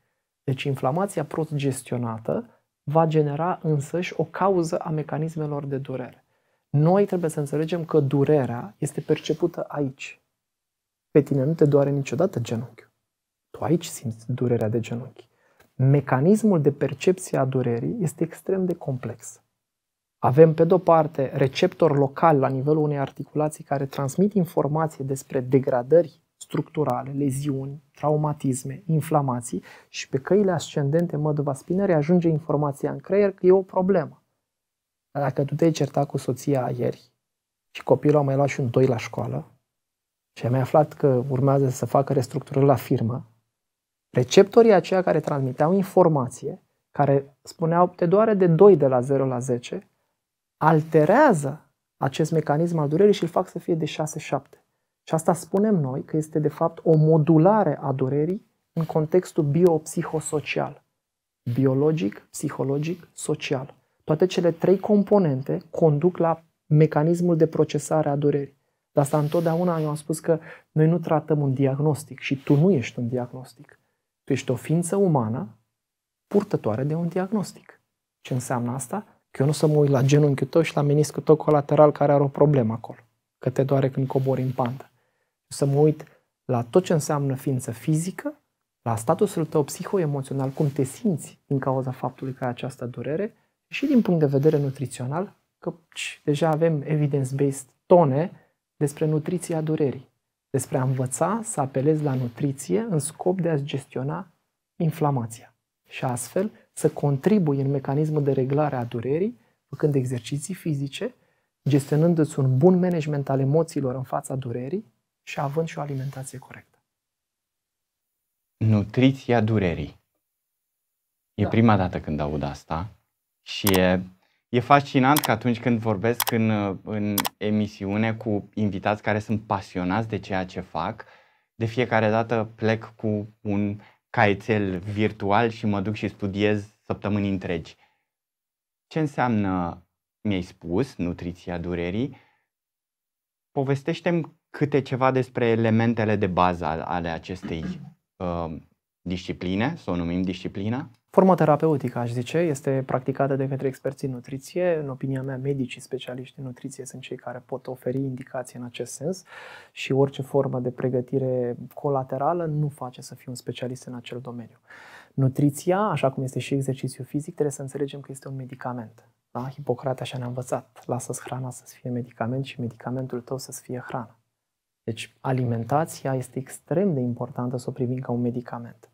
Deci inflamația prost gestionată va genera însăși o cauză a mecanismelor de durere. Noi trebuie să înțelegem că durerea este percepută aici. Pe tine nu te doare niciodată genunchiul tu aici simți durerea de genunchi. Mecanismul de percepție a durerii este extrem de complex. Avem, pe de-o parte, receptor local la nivelul unei articulații care transmit informații despre degradări structurale, leziuni, traumatisme, inflamații și pe căile ascendente măduva spinării ajunge informația în creier că e o problemă. Dacă tu te-ai certat cu soția ieri și copilul a mai luat și un doi la școală și ai mai aflat că urmează să facă restructurări la firmă Receptorii aceia care transmiteau informație, care spuneau te doare de 2 de la 0 la 10, alterează acest mecanism al durerii și îl fac să fie de 6-7. Și asta spunem noi că este de fapt o modulare a durerii în contextul biopsihosocial. Biologic, psihologic, social. Toate cele trei componente conduc la mecanismul de procesare a durerii. De asta întotdeauna eu am spus că noi nu tratăm un diagnostic și tu nu ești un diagnostic. Tu ești o ființă umană purtătoare de un diagnostic. Ce înseamnă asta? Că eu nu să mă uit la genunchiul tău și la meniscul tău colateral care are o problemă acolo, că te doare când cobori în pantă. Să mă uit la tot ce înseamnă ființă fizică, la statusul tău psihoemoțional, cum te simți din cauza faptului că ai această durere și din punct de vedere nutrițional, că deci, deja avem evidence-based tone despre nutriția durerii despre a învăța să apelezi la nutriție în scop de a-ți gestiona inflamația și astfel să contribui în mecanismul de reglare a durerii, făcând exerciții fizice, gestionându-ți un bun management al emoțiilor în fața durerii și având și o alimentație corectă. Nutriția durerii. E da. prima dată când aud asta și e E fascinant că atunci când vorbesc în, în emisiune cu invitați care sunt pasionați de ceea ce fac, de fiecare dată plec cu un caietel virtual și mă duc și studiez săptămâni întregi. Ce înseamnă, mi-ai spus, nutriția durerii? Povestește-mi câte ceva despre elementele de bază ale acestei uh, discipline, să o numim disciplina? Forma terapeutică, aș zice, este practicată de către experții în nutriție. În opinia mea, medicii specialiști în nutriție sunt cei care pot oferi indicații în acest sens și orice formă de pregătire colaterală nu face să fii un specialist în acel domeniu. Nutriția, așa cum este și exercițiul fizic, trebuie să înțelegem că este un medicament. Da? Hipocrate așa ne-a învățat. Lasă-ți hrana să-ți fie medicament și medicamentul tău să-ți fie hrană. Deci alimentația este extrem de importantă să o privim ca un medicament.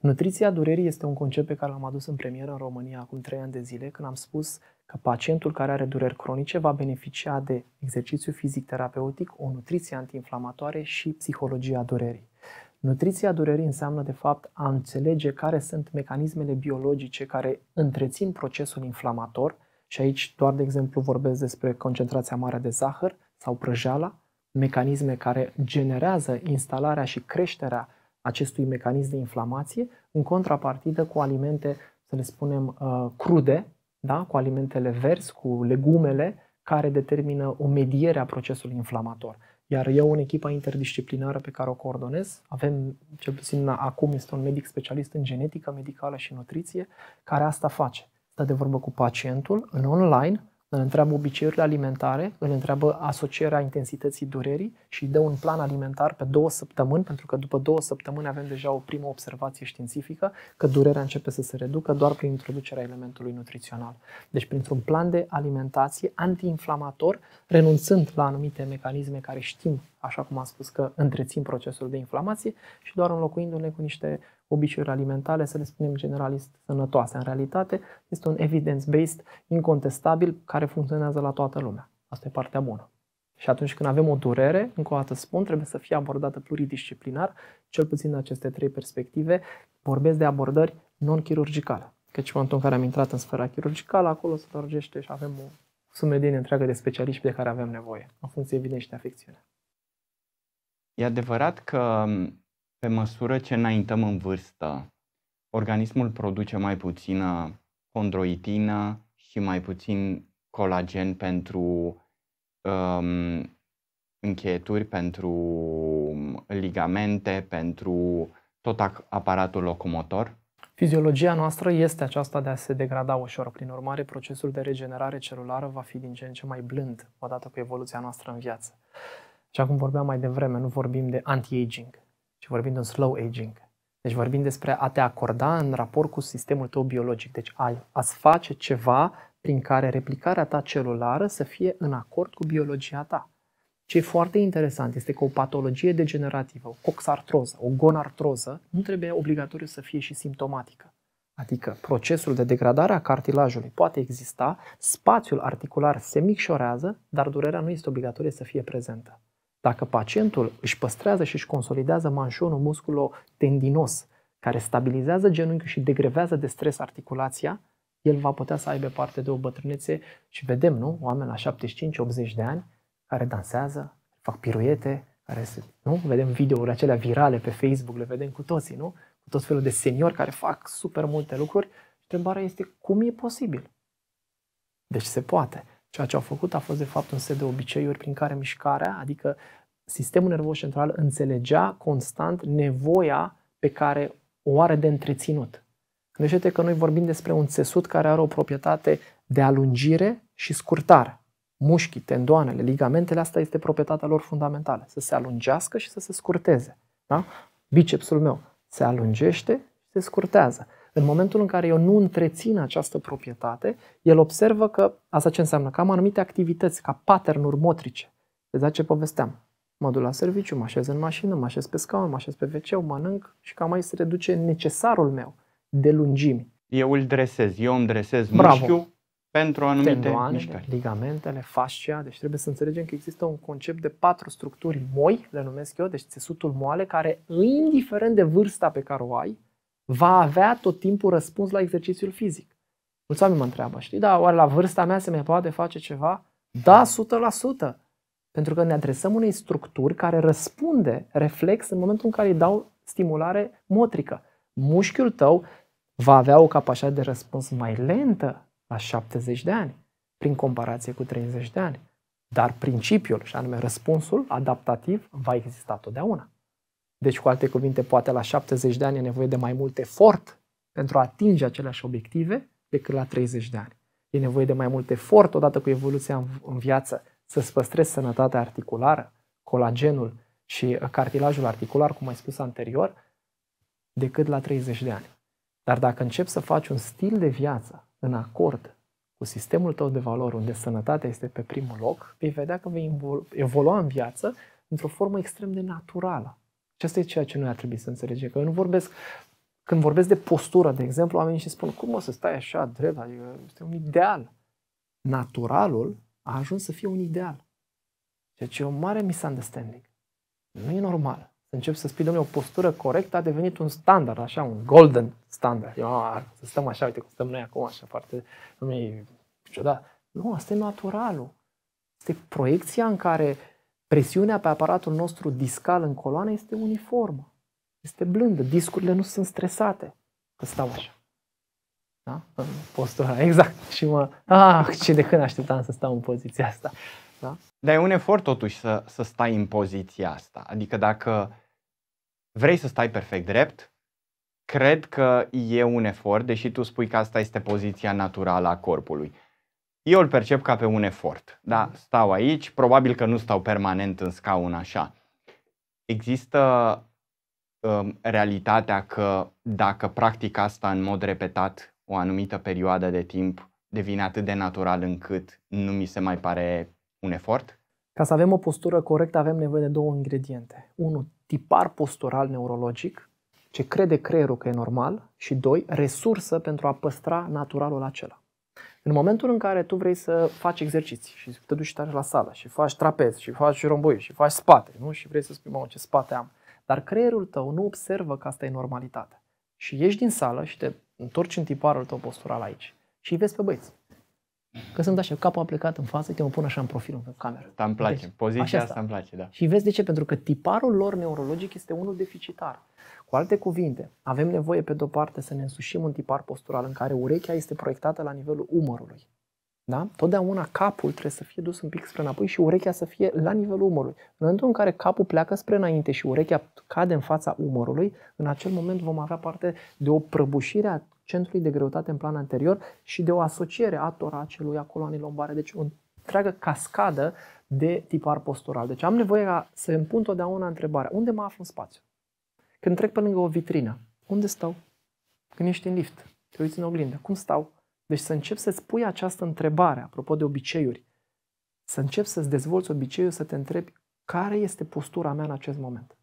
Nutriția durerii este un concept pe care l-am adus în premieră în România acum 3 ani de zile, când am spus că pacientul care are dureri cronice va beneficia de exercițiu fizic terapeutic, o nutriție antiinflamatoare și psihologia durerii. Nutriția durerii înseamnă, de fapt, a înțelege care sunt mecanismele biologice care întrețin procesul inflamator, și aici doar, de exemplu, vorbesc despre concentrația mare de zahăr sau prăjeala, mecanisme care generează instalarea și creșterea acestui mecanism de inflamație, în contrapartidă cu alimente, să le spunem, uh, crude, da? cu alimentele verzi, cu legumele, care determină o mediere a procesului inflamator. Iar eu, în echipa interdisciplinară pe care o coordonez, avem, cel puțin acum, este un medic specialist în genetică medicală și nutriție, care asta face. Stă de vorbă cu pacientul în online, îl întreabă obiceiurile alimentare, îl întreabă asocierea intensității durerii și îi dă un plan alimentar pe două săptămâni, pentru că după două săptămâni avem deja o primă observație științifică că durerea începe să se reducă doar prin introducerea elementului nutrițional. Deci printr-un plan de alimentație antiinflamator, renunțând la anumite mecanisme care știm, așa cum am spus, că întrețin procesul de inflamație și doar înlocuindu-le cu niște obiceiuri alimentare, să le spunem generalist, sănătoase. În realitate, este un evidence-based incontestabil care funcționează la toată lumea. Asta e partea bună. Și atunci când avem o durere, încă o dată spun, trebuie să fie abordată pluridisciplinar, cel puțin în aceste trei perspective. Vorbesc de abordări non-chirurgicale. Căci în momentul în care am intrat în sfera chirurgicală, acolo se lărgește și avem o sumedenie întreagă de specialiști de care avem nevoie, în funcție evident și de afecțiune. E adevărat că pe măsură ce înaintăm în vârstă, organismul produce mai puțină condroitină și mai puțin colagen pentru um, încheieturi, pentru um, ligamente, pentru tot aparatul locomotor. Fiziologia noastră este aceasta de a se degrada ușor. Prin urmare, procesul de regenerare celulară va fi din ce în ce mai blând odată cu evoluția noastră în viață. Și acum vorbeam mai devreme, nu vorbim de anti-aging ci vorbim de un slow aging. Deci vorbim despre a te acorda în raport cu sistemul tău biologic. Deci a-ți face ceva prin care replicarea ta celulară să fie în acord cu biologia ta. Ce e foarte interesant este că o patologie degenerativă, o coxartroză, o gonartroză, nu trebuie obligatoriu să fie și simptomatică. Adică procesul de degradare a cartilajului poate exista, spațiul articular se micșorează, dar durerea nu este obligatorie să fie prezentă. Dacă pacientul își păstrează și își consolidează manșonul tendinos care stabilizează genunchiul și degrevează de stres articulația, el va putea să aibă parte de o bătrânețe și vedem, nu? Oameni la 75-80 de ani care dansează, fac piruete, care se, nu? Vedem videourile acelea virale pe Facebook, le vedem cu toții, nu? Cu tot felul de seniori care fac super multe lucruri. Întrebarea este cum e posibil? Deci se poate. Ceea ce au făcut a fost, de fapt, un set de obiceiuri prin care mișcarea, adică sistemul nervos central, înțelegea constant nevoia pe care o are de întreținut. Gândește-te că noi vorbim despre un țesut care are o proprietate de alungire și scurtare. Mușchii, tendoanele, ligamentele, asta este proprietatea lor fundamentală. Să se alungească și să se scurteze. Da? Bicepsul meu se alungește și se scurtează. În momentul în care eu nu întrețin această proprietate, el observă că asta ce înseamnă? Că am anumite activități, ca patternuri motrice. Vedeți ce povesteam? Mă duc la serviciu, mă așez în mașină, mă așez pe scaun, mă așez pe wc mănânc și cam aici se reduce necesarul meu de lungimi. Eu îl dresez, eu îmi dresez Bravo. mușchiul pentru anumite Tendoanele, mișcări. ligamentele, fascia, deci trebuie să înțelegem că există un concept de patru structuri moi, le numesc eu, deci țesutul moale, care indiferent de vârsta pe care o ai, va avea tot timpul răspuns la exercițiul fizic. Mulți oameni mă întreabă, știi, da, oare la vârsta mea se mai poate face ceva? Da, 100%. Pentru că ne adresăm unei structuri care răspunde reflex în momentul în care îi dau stimulare motrică. Mușchiul tău va avea o capacitate de răspuns mai lentă la 70 de ani, prin comparație cu 30 de ani. Dar principiul, și anume răspunsul adaptativ, va exista totdeauna. Deci, cu alte cuvinte, poate la 70 de ani e nevoie de mai mult efort pentru a atinge aceleași obiective decât la 30 de ani. E nevoie de mai mult efort odată cu evoluția în, viață să-ți păstrezi sănătatea articulară, colagenul și uh, cartilajul articular, cum ai spus anterior, decât la 30 de ani. Dar dacă începi să faci un stil de viață în acord cu sistemul tău de valori, unde sănătatea este pe primul loc, vei vedea că vei evolua în viață într-o formă extrem de naturală. Și asta e ceea ce noi ar trebui să înțelegem. Că eu nu vorbesc, când vorbesc de postură, de exemplu, oamenii și spun, cum o să stai așa drept? Adică este un ideal. Naturalul a ajuns să fie un ideal. Ceea deci ce e o mare misunderstanding. Nu e normal. Să încep să spui, domnule, o postură corectă a devenit un standard, așa, un golden standard. Eu, a, ah, să stăm așa, uite cum stăm noi acum, așa, foarte, domnule, ciudat. Nu, asta e naturalul. Este proiecția în care Presiunea pe aparatul nostru discal în coloană este uniformă, este blândă, discurile nu sunt stresate, că stau așa. Da? În postura, exact. Și mă, ah, ce de când așteptam să stau în poziția asta. Da? Dar e un efort totuși să, să stai în poziția asta. Adică dacă vrei să stai perfect drept, cred că e un efort, deși tu spui că asta este poziția naturală a corpului eu îl percep ca pe un efort. Da? Mhm. Stau aici, probabil că nu stau permanent în scaun așa. Există um, realitatea că dacă practic asta în mod repetat o anumită perioadă de timp devine atât de natural încât nu mi se mai pare un efort? Ca să avem o postură corectă avem nevoie de două ingrediente. Unul, tipar postural neurologic, ce crede creierul că e normal și doi, resursă pentru a păstra naturalul acela. În momentul în care tu vrei să faci exerciții și te duci tare la sală și faci trapez și faci romboi și faci spate, nu? Și vrei să spui, mamă, ce spate am. Dar creierul tău nu observă că asta e normalitate. Și ieși din sală și te întorci în tiparul tău postural aici și îi vezi pe băieți. Că sunt așa, capul a plecat în față, te mă pun așa în profil, în cameră. Asta îmi place, deci, poziția asta. asta îmi place, da. Și vezi de ce? Pentru că tiparul lor neurologic este unul deficitar. Cu alte cuvinte, avem nevoie pe de-o parte să ne însușim un tipar postural în care urechea este proiectată la nivelul umărului. Da? Totdeauna capul trebuie să fie dus un pic spre înapoi și urechea să fie la nivelul umărului. În momentul în care capul pleacă spre înainte și urechea cade în fața umărului, în acel moment vom avea parte de o prăbușire a centrului de greutate în plan anterior și de o asociere a toracelui, a coloanei lombare. Deci o întreagă cascadă de tipar postural. Deci am nevoie ca să îmi pun totdeauna întrebarea, unde mă aflu în spațiu? Când trec pe lângă o vitrină, unde stau? Când ești în lift, te uiți în oglindă, cum stau? Deci să începi să-ți pui această întrebare, apropo de obiceiuri, să începi să-ți dezvolți obiceiul să te întrebi care este postura mea în acest moment.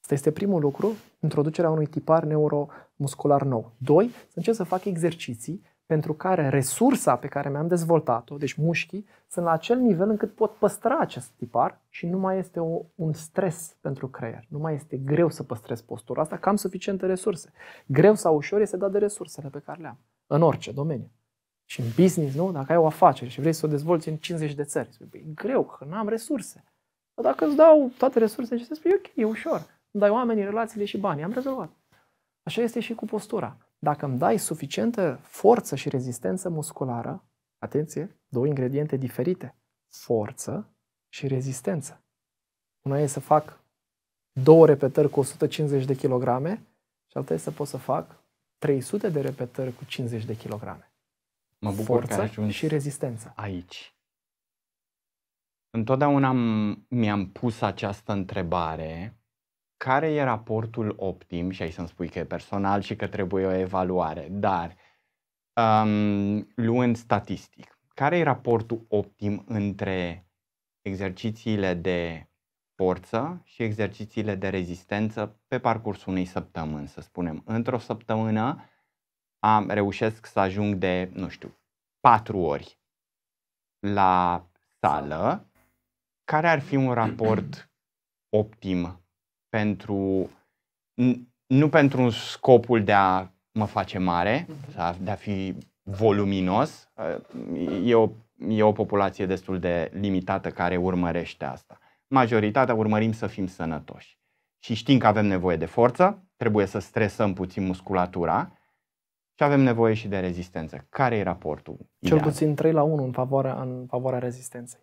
Asta este primul lucru, introducerea unui tipar neuromuscular nou. Doi, să încep să fac exerciții pentru care resursa pe care mi-am dezvoltat-o, deci mușchii, sunt la acel nivel încât pot păstra acest tipar și nu mai este o, un stres pentru creier. Nu mai este greu să păstrez postura asta, că am suficiente resurse. Greu sau ușor este dat de resursele pe care le am, în orice domeniu. Și în business, nu? Dacă ai o afacere și vrei să o dezvolți în 50 de țări, spui, e greu, că nu am resurse. Dar dacă îți dau toate resursele necesare, spui, e ok, e ușor. Îmi dai oamenii, relațiile și banii, am rezolvat. Așa este și cu postura. Dacă îmi dai suficientă forță și rezistență musculară, atenție, două ingrediente diferite, forță și rezistență. Una e să fac două repetări cu 150 de kilograme și alta e să pot să fac 300 de repetări cu 50 de kilograme. Mă bucur Forță că și rezistență. Aici. Întotdeauna mi-am pus această întrebare care e raportul optim și ai să-mi spui că e personal și că trebuie o evaluare, dar um, luând statistic, care e raportul optim între exercițiile de forță și exercițiile de rezistență pe parcursul unei săptămâni, să spunem. Într-o săptămână am, reușesc să ajung de, nu știu, patru ori la sală. Care ar fi un raport optim pentru, nu pentru scopul de a mă face mare, mhm. de a fi voluminos. E o, e o populație destul de limitată care urmărește asta. Majoritatea urmărim să fim sănătoși. Și știm că avem nevoie de forță, trebuie să stresăm puțin musculatura și avem nevoie și de rezistență. Care e raportul? Cel ideal? puțin 3 la 1 în favoarea, în favoarea rezistenței.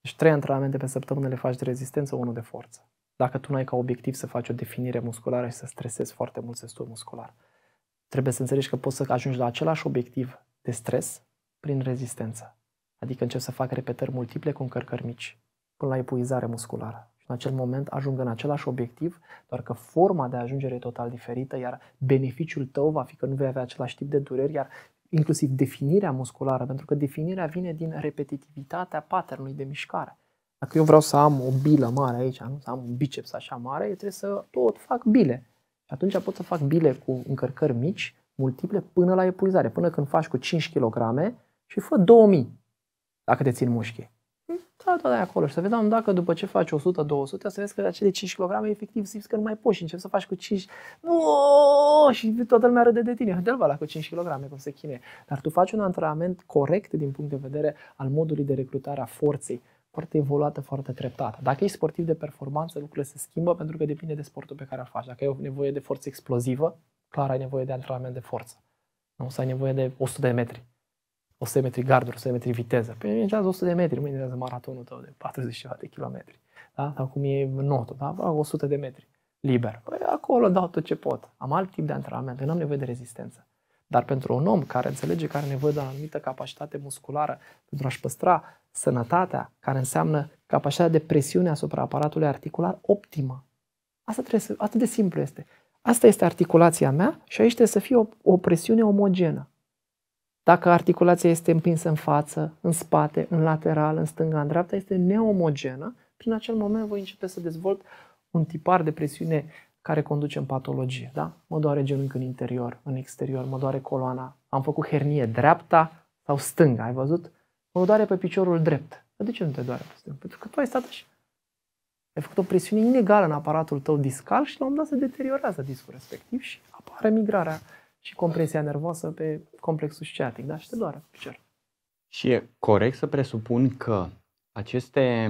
Deci 3 antrenamente pe săptămână le faci de rezistență, 1 de forță dacă tu nu ai ca obiectiv să faci o definire musculară și să stresezi foarte mult sestul muscular. Trebuie să înțelegi că poți să ajungi la același obiectiv de stres prin rezistență. Adică încep să fac repetări multiple cu încărcări mici, până la epuizare musculară. Și în acel moment ajung în același obiectiv, doar că forma de ajungere e total diferită, iar beneficiul tău va fi că nu vei avea același tip de dureri, iar inclusiv definirea musculară, pentru că definirea vine din repetitivitatea patternului de mișcare. Dacă eu vreau să am o bilă mare aici, nu? să am un biceps așa mare, eu trebuie să tot fac bile. Și atunci pot să fac bile cu încărcări mici, multiple, până la epuizare, până când faci cu 5 kg și fă 2000 dacă te țin mușchii. Hm? Da, da, da, acolo și să vedem dacă după ce faci 100-200, să vezi că acele 5 kg efectiv simți că nu mai poți și începi să faci cu 5 Nu! și toată lumea râde de tine. Dă-l la cu 5 kg, cum se chine. Dar tu faci un antrenament corect din punct de vedere al modului de recrutare a forței foarte evoluată, foarte treptată. Dacă ești sportiv de performanță, lucrurile se schimbă pentru că depinde de sportul pe care îl faci. Dacă ai nevoie de forță explozivă, clar ai nevoie de antrenament de forță. Nu să ai nevoie de 100 de metri. 100 de metri garduri, 100 de metri viteză. Păi mine 100 de metri, mâine maratonul tău de 40 de kilometri. Da? Sau cum e notul, da? 100 de metri liber. Păi acolo dau tot ce pot. Am alt tip de antrenament, nu am nevoie de rezistență. Dar pentru un om care înțelege că are nevoie de o anumită capacitate musculară pentru a-și păstra sănătatea, care înseamnă capacitatea de presiune asupra aparatului articular optimă. Asta trebuie să, atât de simplu este. Asta este articulația mea și aici trebuie să fie o, o presiune omogenă. Dacă articulația este împinsă în față, în spate, în lateral, în stânga, în dreapta, este neomogenă, prin acel moment voi începe să dezvolt un tipar de presiune care conduce în patologie. Da? Mă doare genunchiul în interior, în exterior, mă doare coloana, am făcut hernie dreapta sau stânga, ai văzut? Mă doare pe piciorul drept. Dar de ce nu te doare Pentru că tu ai stat așa. Ai făcut o presiune inegală în aparatul tău discal și la un moment dat se deteriorează discul respectiv și apare migrarea și compresia nervoasă pe complexul sciatic, da? Și te doare pe picior. Și e corect să presupun că aceste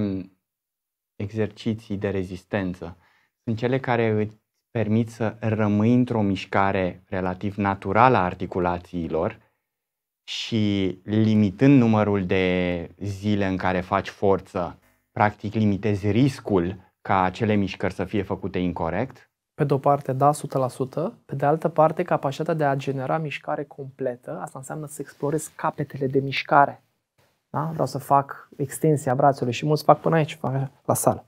exerciții de rezistență sunt cele care îți permit să rămâi într-o mișcare relativ naturală a articulațiilor, și limitând numărul de zile în care faci forță, practic limitezi riscul ca acele mișcări să fie făcute incorrect? Pe de o parte, da, 100%. Pe de altă parte, capacitatea de a genera mișcare completă, asta înseamnă să explorezi capetele de mișcare. Da? Vreau să fac extensia brațului și mulți fac până aici, fac la sală.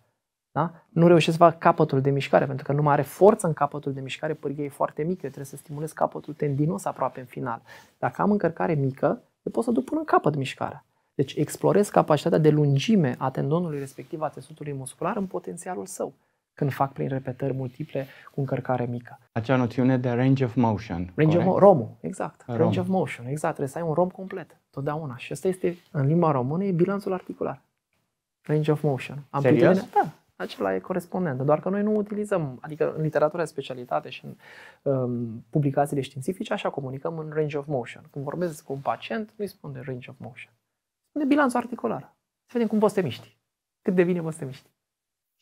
Da? Nu reușesc să fac capătul de mișcare, pentru că nu mai are forță în capătul de mișcare, pârghia e foarte mică, eu trebuie să stimulez capătul tendinos aproape în final. Dacă am încărcare mică, eu pot să duc până în capăt mișcarea. Deci explorez capacitatea de lungime a tendonului respectiv a țesutului muscular în potențialul său când fac prin repetări multiple cu încărcare mică. Acea noțiune de range of motion. Range correct? of ROM, exact. Rom. Range of motion, exact. Trebuie să ai un ROM complet, totdeauna. Și asta este, în limba română, e bilanțul articular. Range of motion. Serios? Da, acela e corespondent. Doar că noi nu utilizăm, adică în literatura de specialitate și în um, publicațiile științifice, așa comunicăm în range of motion. Când vorbesc cu un pacient, nu-i spun de range of motion. Spun de bilanțul articular. Să vedem cum poți te miști. Cât de poți să te miști.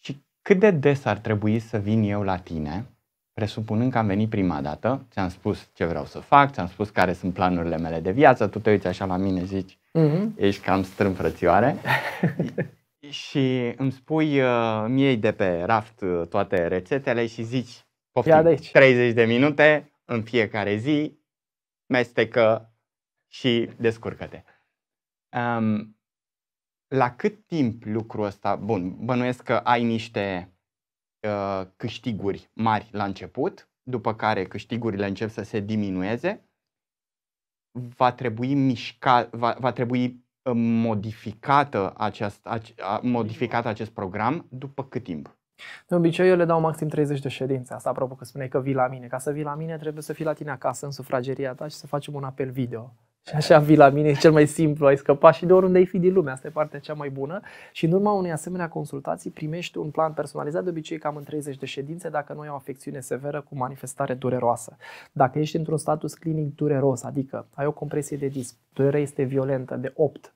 Și cât de des ar trebui să vin eu la tine, presupunând că am venit prima dată, ți-am spus ce vreau să fac, ți-am spus care sunt planurile mele de viață, tu te uiți așa la mine, zici, mm-hmm. ești cam strâmb frățioare. și îmi spui uh, mie de pe raft uh, toate rețetele și zici poftim, de 30 de minute în fiecare zi, mestecă și descurcă-te. Um, la cât timp lucrul ăsta, bun, bănuiesc că ai niște uh, câștiguri mari la început, după care câștigurile încep să se diminueze, va trebui mișca, va, va trebui modificată acest, a, modificat acest program după cât timp? De obicei eu le dau maxim 30 de ședințe. Asta apropo că spuneai că vii la mine. Ca să vii la mine trebuie să fii la tine acasă, în sufrageria ta și să facem un apel video. Și așa vii la mine, e cel mai simplu, ai scăpat și de oriunde ai fi din lume, asta e partea cea mai bună. Și în urma unei asemenea consultații primești un plan personalizat, de obicei cam în 30 de ședințe, dacă nu ai o afecțiune severă cu manifestare dureroasă. Dacă ești într-un status clinic dureros, adică ai o compresie de disc, durerea este violentă de 8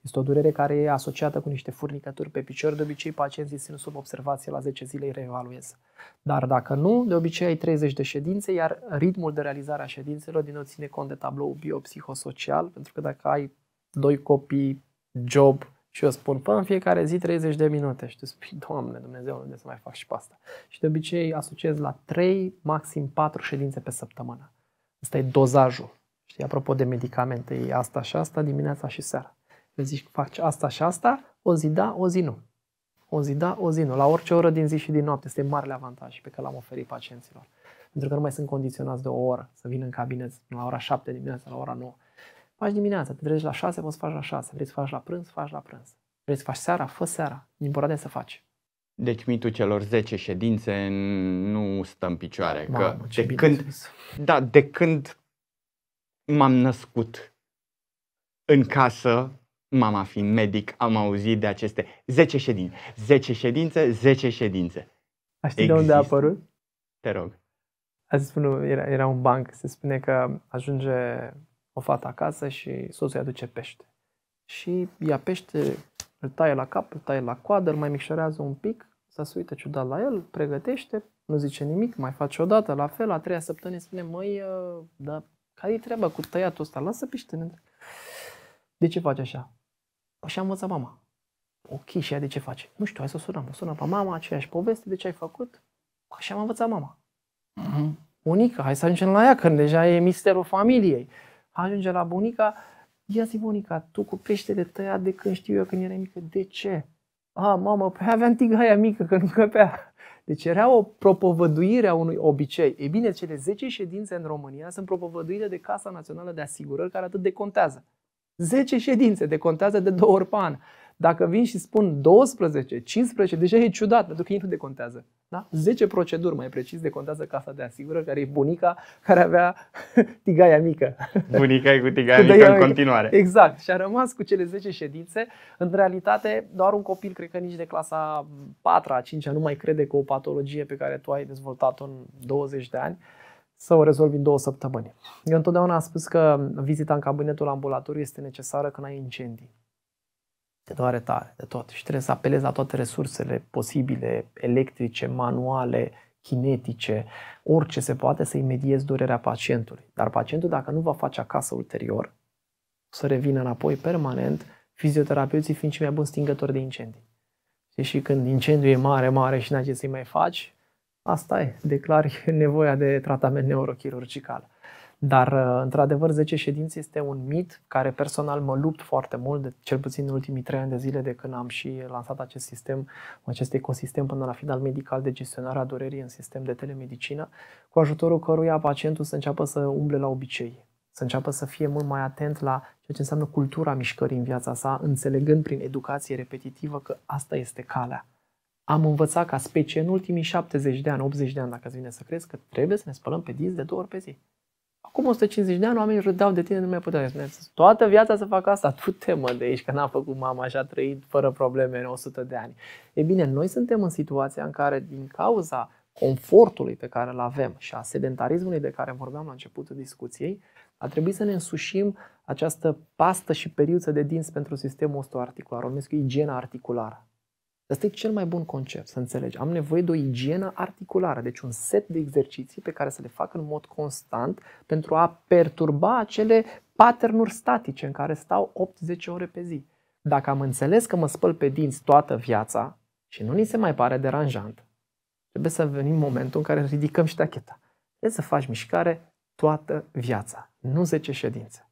este o durere care e asociată cu niște furnicături pe picior. De obicei, pacienții sunt sub observație la 10 zile, îi reevaluez. Dar dacă nu, de obicei ai 30 de ședințe, iar ritmul de realizare a ședințelor din nou ține cont de tablou biopsihosocial, pentru că dacă ai doi copii, job, și eu spun, până în fiecare zi 30 de minute. Și tu spui, Doamne, Dumnezeu, unde să mai fac și pasta? Și de obicei asociez la 3, maxim 4 ședințe pe săptămână. Asta e dozajul. Știi, apropo de medicamente, e asta și asta, dimineața și seara le zici faci asta și asta, o zi da, o zi nu. O zi da, o zi nu. La orice oră din zi și din noapte. Este marele avantaj pe care l-am oferit pacienților. Pentru că nu mai sunt condiționați de o oră să vină în cabinet la ora 7 dimineața, la ora 9. Faci dimineața, te treci la 6, poți să faci la 6. Vrei să faci la prânz, faci la prânz. Vrei să faci seara, fă seara. Important să faci. Deci mitul celor 10 ședințe nu stă în picioare. Mamă, că de când, da, de când m-am născut în casă, mama fiind medic, am auzit de aceste 10 ședințe, 10 ședințe, 10 ședințe. A știi de unde a apărut? Te rog. Azi spun, era, era un banc, se spune că ajunge o fată acasă și soțul îi aduce pește. Și ia pește, îl taie la cap, îl taie la coadă, îl mai micșorează un pic, să se uită ciudat la el, pregătește, nu zice nimic, mai face o dată, la fel, la treia săptămână spune, măi, uh, dar care-i treaba cu tăiatul ăsta? Lasă pește. De ce faci așa? Așa am învățat mama. Ok, și ea de ce face? Nu știu, hai să o sunăm. O sunăm pe mama, aceeași poveste, de ce ai făcut? Așa am învățat mama. Mm-hmm. Bunica, hai să ajungem la ea, când deja e misterul familiei. Ajunge la bunica, ia zi bunica, tu cu peștele tăiat de când știu eu când erai mică, de ce? A, mamă, păi aveam tigaia mică, că nu căpea. Deci era o propovăduire a unui obicei. E bine, cele 10 ședințe în România sunt propovăduire de Casa Națională de Asigurări, care atât de contează. 10 ședințe, de contează de două ori pe an. Dacă vin și spun 12, 15, deja e ciudat, pentru că ei nu contează. Da? 10 proceduri, mai precis, de contează casa de asigurări, care e bunica care avea tigaia mică. Bunica e cu tigaia mică în continuare. Exact. Și a rămas cu cele 10 ședințe. În realitate, doar un copil, cred că nici de clasa 4-a, 5-a, nu mai crede că o patologie pe care tu ai dezvoltat-o în 20 de ani să o rezolvi în două săptămâni. Eu întotdeauna am spus că vizita în cabinetul ambulatoriu este necesară când ai incendii. Te doare tare de tot și trebuie să apelezi la toate resursele posibile, electrice, manuale, kinetice, orice se poate să imediezi durerea pacientului. Dar pacientul, dacă nu va face acasă ulterior, o să revină înapoi permanent, fizioterapeuții fiind cei mai buni stingători de incendii. Și când incendiul e mare, mare și n-ai ce să-i mai faci, asta e, declari nevoia de tratament neurochirurgical. Dar, uh, într-adevăr, 10 ședințe este un mit care personal mă lupt foarte mult, de cel puțin în ultimii 3 ani de zile de când am și lansat acest sistem, acest ecosistem până la final medical de gestionare a durerii în sistem de telemedicină, cu ajutorul căruia pacientul să înceapă să umble la obicei, să înceapă să fie mult mai atent la ceea ce înseamnă cultura mișcării în viața sa, înțelegând prin educație repetitivă că asta este calea am învățat ca specie în ultimii 70 de ani, 80 de ani, dacă îți vine să crezi, că trebuie să ne spălăm pe dinți de două ori pe zi. Acum 150 de ani oamenii râdeau de tine, nu mai puteau. Toată viața să fac asta, tu te mă de aici, că n-a făcut mama și a trăit fără probleme în 100 de ani. E bine, noi suntem în situația în care din cauza confortului pe care îl avem și a sedentarismului de care vorbeam la începutul discuției, a trebuit să ne însușim această pastă și periuță de dinți pentru sistemul osteoarticular, o numesc igiena articulară. Asta e cel mai bun concept, să înțelegi. Am nevoie de o igienă articulară, deci un set de exerciții pe care să le fac în mod constant pentru a perturba acele patternuri statice în care stau 8-10 ore pe zi. Dacă am înțeles că mă spăl pe dinți toată viața și nu ni se mai pare deranjant, trebuie să venim momentul în care ridicăm ștacheta. Trebuie să faci mișcare toată viața, nu 10 ședințe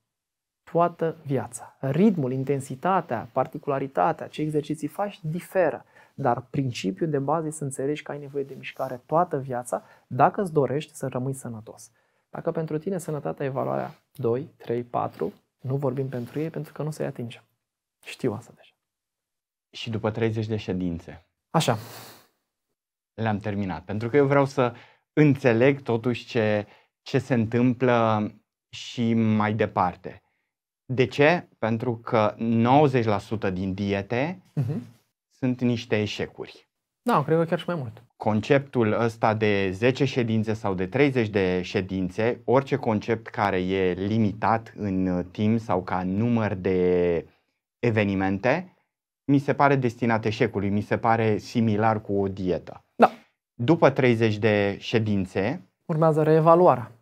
toată viața. Ritmul, intensitatea, particularitatea, ce exerciții faci diferă, dar principiul de bază să înțelegi că ai nevoie de mișcare toată viața dacă îți dorești să rămâi sănătos. Dacă pentru tine sănătatea e valoarea 2, 3, 4, nu vorbim pentru ei pentru că nu se i atingem. Știu asta deja. Și după 30 de ședințe. Așa. Le-am terminat. Pentru că eu vreau să înțeleg totuși ce, ce se întâmplă și mai departe. De ce? Pentru că 90% din diete uh-huh. sunt niște eșecuri. Da, cred că chiar și mai mult. Conceptul ăsta de 10 ședințe sau de 30 de ședințe, orice concept care e limitat în timp sau ca număr de evenimente, mi se pare destinat eșecului, mi se pare similar cu o dietă. Da. După 30 de ședințe, urmează reevaluarea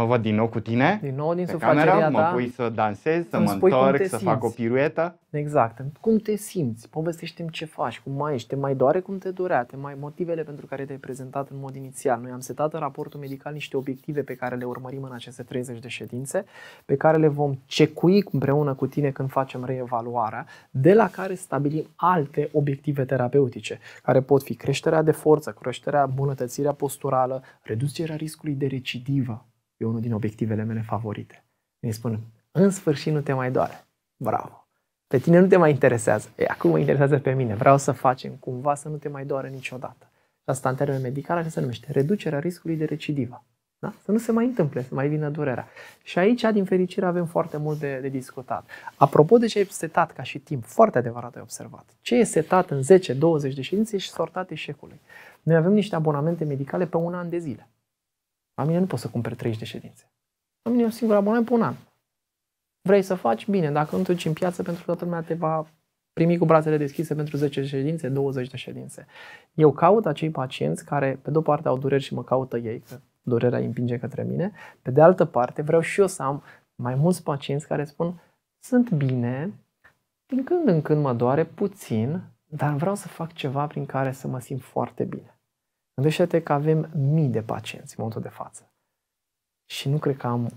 mă văd din nou cu tine din nou din pe cameră, mă pui să dansez, să mă întorc, să fac o piruetă. Exact. Cum te simți? Povestește-mi ce faci, cum mai ești, te mai doare cum te dorea, te mai motivele pentru care te-ai prezentat în mod inițial. Noi am setat în raportul medical niște obiective pe care le urmărim în aceste 30 de ședințe, pe care le vom cecui împreună cu tine când facem reevaluarea, de la care stabilim alte obiective terapeutice, care pot fi creșterea de forță, creșterea, bunătățirea posturală, reducerea riscului de recidivă E unul din obiectivele mele favorite. Îi spun, în sfârșit nu te mai doare. Bravo! Pe tine nu te mai interesează. E, acum mă interesează pe mine. Vreau să facem cumva să nu te mai doare niciodată. Și asta în termen medical așa se numește reducerea riscului de recidivă. Da? Să nu se mai întâmple, să mai vină durerea. Și aici, din fericire, avem foarte mult de, de discutat. Apropo de ce ai setat ca și timp, foarte adevărat ai observat. Ce e setat în 10-20 de ședințe și sortat eșecului. Noi avem niște abonamente medicale pe un an de zile. La mine nu poți să cumperi 30 de ședințe. La mine e un singur abonament pe un an. Vrei să faci? Bine. Dacă nu te duci în piață, pentru toată lumea te va primi cu brațele deschise pentru 10 ședințe, 20 de ședințe. Eu caut acei pacienți care, pe de-o parte, au dureri și mă caută ei, că durerea îi împinge către mine. Pe de altă parte, vreau și eu să am mai mulți pacienți care spun sunt bine, din când în când mă doare puțin, dar vreau să fac ceva prin care să mă simt foarte bine. Gândește-te că avem mii de pacienți în momentul de față. Și nu cred că am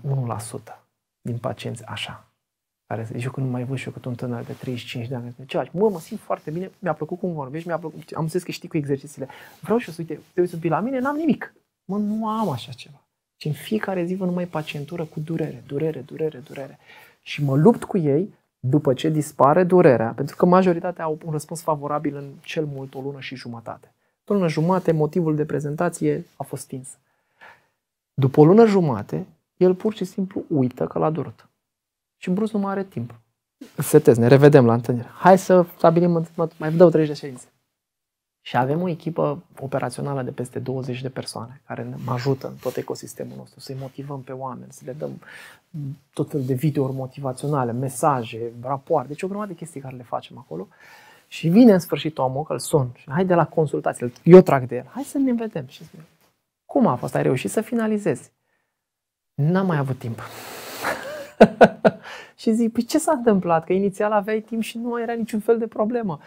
1% din pacienți așa. Care zic, eu când mai văd și eu cât un tânăr de 35 de ani, ce faci? Mă, mă simt foarte bine, mi-a plăcut cum vorbești, mi-a plăcut, am zis că știi cu exercițiile. Vreau și eu să uite, te uiți la mine, n-am nimic. Mă, nu am așa ceva. Și în fiecare zi vă numai pacientură cu durere, durere, durere, durere. Și mă lupt cu ei după ce dispare durerea, pentru că majoritatea au un răspuns favorabil în cel mult o lună și jumătate o lună jumate motivul de prezentație a fost stins. După o lună jumate, el pur și simplu uită că l-a durut. Și Bruce nu mai are timp. Setez, ne revedem la întâlnire. Hai să stabilim, mai dau 30 de ședințe. Și avem o echipă operațională de peste 20 de persoane care ne ajută în tot ecosistemul nostru, să-i motivăm pe oameni, să le dăm tot felul de videouri motivaționale, mesaje, rapoarte, deci o grămadă de chestii care le facem acolo. Uh, și vine în sfârșit omul, că îl sun și hai de la consultație, eu trag de el, hai să ne vedem. Și zic, cum a fost, ai reușit să finalizezi? N-am mai avut timp. și zic, păi ce s-a întâmplat? Că inițial aveai timp și nu era niciun fel de problemă.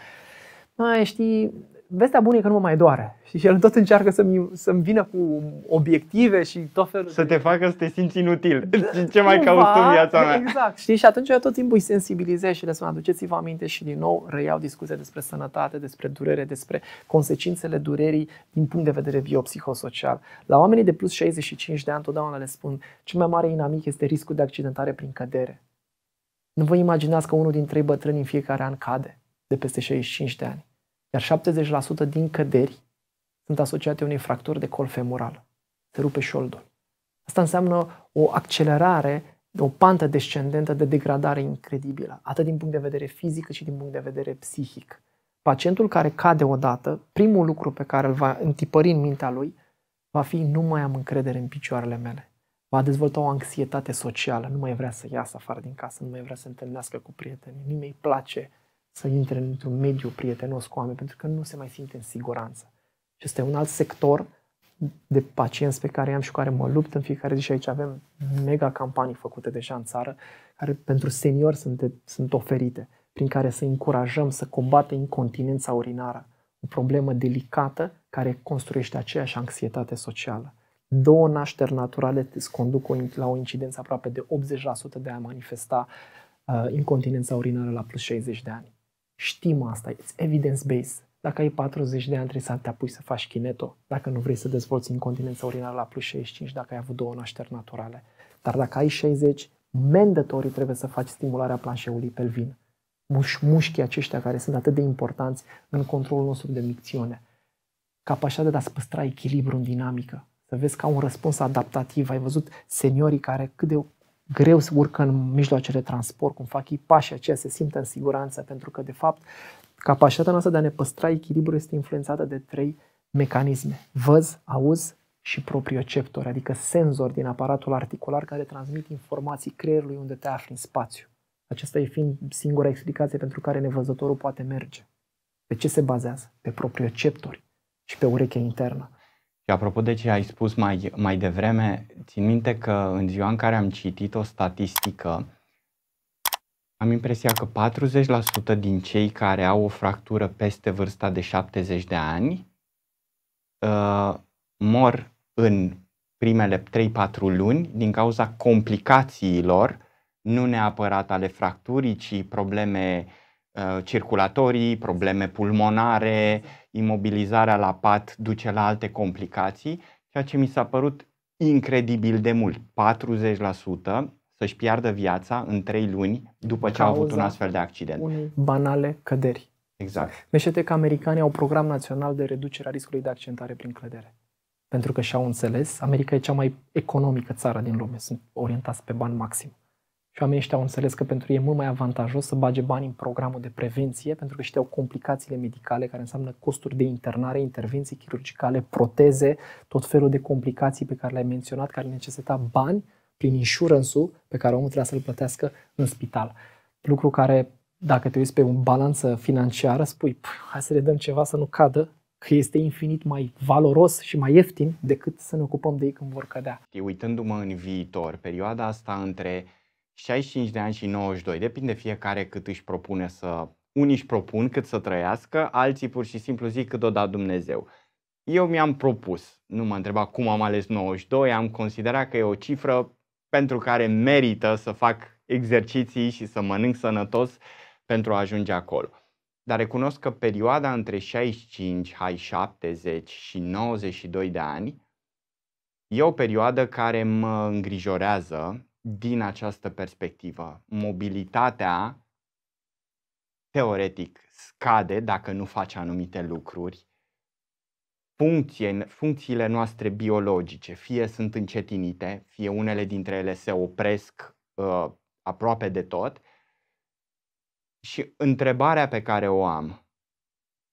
Mai știi, vestea bună e că nu mă mai doare. Și el tot încearcă să-mi, să-mi vină cu obiective și tot felul. Să te facă să te simți inutil. Da, ce mai cauți tu în viața mea? Exact. Știi? Și atunci eu tot timpul îi sensibilizez și le spun, aduceți-vă aminte și din nou reiau discuția despre sănătate, despre durere, despre consecințele durerii din punct de vedere biopsihosocial. La oamenii de plus 65 de ani totdeauna le spun, cel mai mare inamic este riscul de accidentare prin cădere. Nu vă imaginați că unul din trei bătrâni în fiecare an cade de peste 65 de ani. Iar 70% din căderi sunt asociate unei fracturi de col femoral. Se rupe șoldul. Asta înseamnă o accelerare, o pantă descendentă de degradare incredibilă, atât din punct de vedere fizic cât și din punct de vedere psihic. Pacientul care cade odată, primul lucru pe care îl va întipări în mintea lui va fi nu mai am încredere în picioarele mele. Va dezvolta o anxietate socială, nu mai vrea să iasă afară din casă, nu mai vrea să întâlnească cu prietenii, nu mi-i place să intre într-un mediu prietenos cu oameni, pentru că nu se mai simte în siguranță. Și este un alt sector de pacienți pe care am și cu care mă lupt în fiecare zi și aici avem mega campanii făcute deja în țară, care pentru seniori sunt, de, sunt oferite, prin care să încurajăm să combată incontinența urinară, o problemă delicată care construiește aceeași anxietate socială. Două nașteri naturale îți conduc la o incidență aproape de 80% de a manifesta uh, incontinența urinară la plus 60 de ani. Știm asta, it's evidence-based. Dacă ai 40 de ani, trebuie să te apui să faci kineto, dacă nu vrei să dezvolți incontinența urinară la plus 65, dacă ai avut două nașteri naturale. Dar dacă ai 60, mandatorii trebuie să faci stimularea planșeului pelvin. Muș- mușchii aceștia care sunt atât de importanți în controlul nostru de micțiune. Capacitatea de a-ți păstra echilibru în dinamică. Să vezi ca un răspuns adaptativ. Ai văzut seniorii care cât de greu să urcă în de transport, cum fac ei pașii aceia, se simtă în siguranță, pentru că, de fapt, capacitatea noastră de a ne păstra echilibru este influențată de trei mecanisme. Văz, auz și proprioceptor, adică senzor din aparatul articular care transmit informații creierului unde te afli în spațiu. Acesta e fiind singura explicație pentru care nevăzătorul poate merge. Pe ce se bazează? Pe proprioceptori și pe urechea internă. Și apropo de ce ai spus mai, mai devreme, țin minte că în ziua în care am citit o statistică, am impresia că 40% din cei care au o fractură peste vârsta de 70 de ani uh, mor în primele 3-4 luni din cauza complicațiilor, nu neapărat ale fracturii, ci probleme uh, circulatorii, probleme pulmonare, imobilizarea la pat duce la alte complicații, ceea ce mi s-a părut incredibil de mult. 40% să-și piardă viața în 3 luni după ce au avut un astfel de accident. Unei banale căderi. Exact. Meșete că americanii au program național de reducere a riscului de accidentare prin clădere. Pentru că și-au înțeles, America e cea mai economică țară din lume, sunt orientați pe bani maxim. Și oamenii ăștia au înțeles că pentru ei e mult mai avantajos să bage bani în programul de prevenție, pentru că știau complicațiile medicale, care înseamnă costuri de internare, intervenții chirurgicale, proteze, tot felul de complicații pe care le-ai menționat, care necesita bani prin insurance pe care omul trebuia să-l plătească în spital. Lucru care, dacă te uiți pe un balanță financiară, spui, hai să le dăm ceva să nu cadă, că este infinit mai valoros și mai ieftin decât să ne ocupăm de ei când vor cădea. Uitându-mă în viitor, perioada asta între 65 de ani și 92, depinde fiecare cât își propune să... Unii își propun cât să trăiască, alții pur și simplu zic cât o da Dumnezeu. Eu mi-am propus, nu mă întreba cum am ales 92, am considerat că e o cifră pentru care merită să fac exerciții și să mănânc sănătos pentru a ajunge acolo. Dar recunosc că perioada între 65, hai 70 și 92 de ani e o perioadă care mă îngrijorează din această perspectivă. Mobilitatea teoretic scade dacă nu faci anumite lucruri. Funcție, funcțiile noastre biologice fie sunt încetinite, fie unele dintre ele se opresc uh, aproape de tot. Și întrebarea pe care o am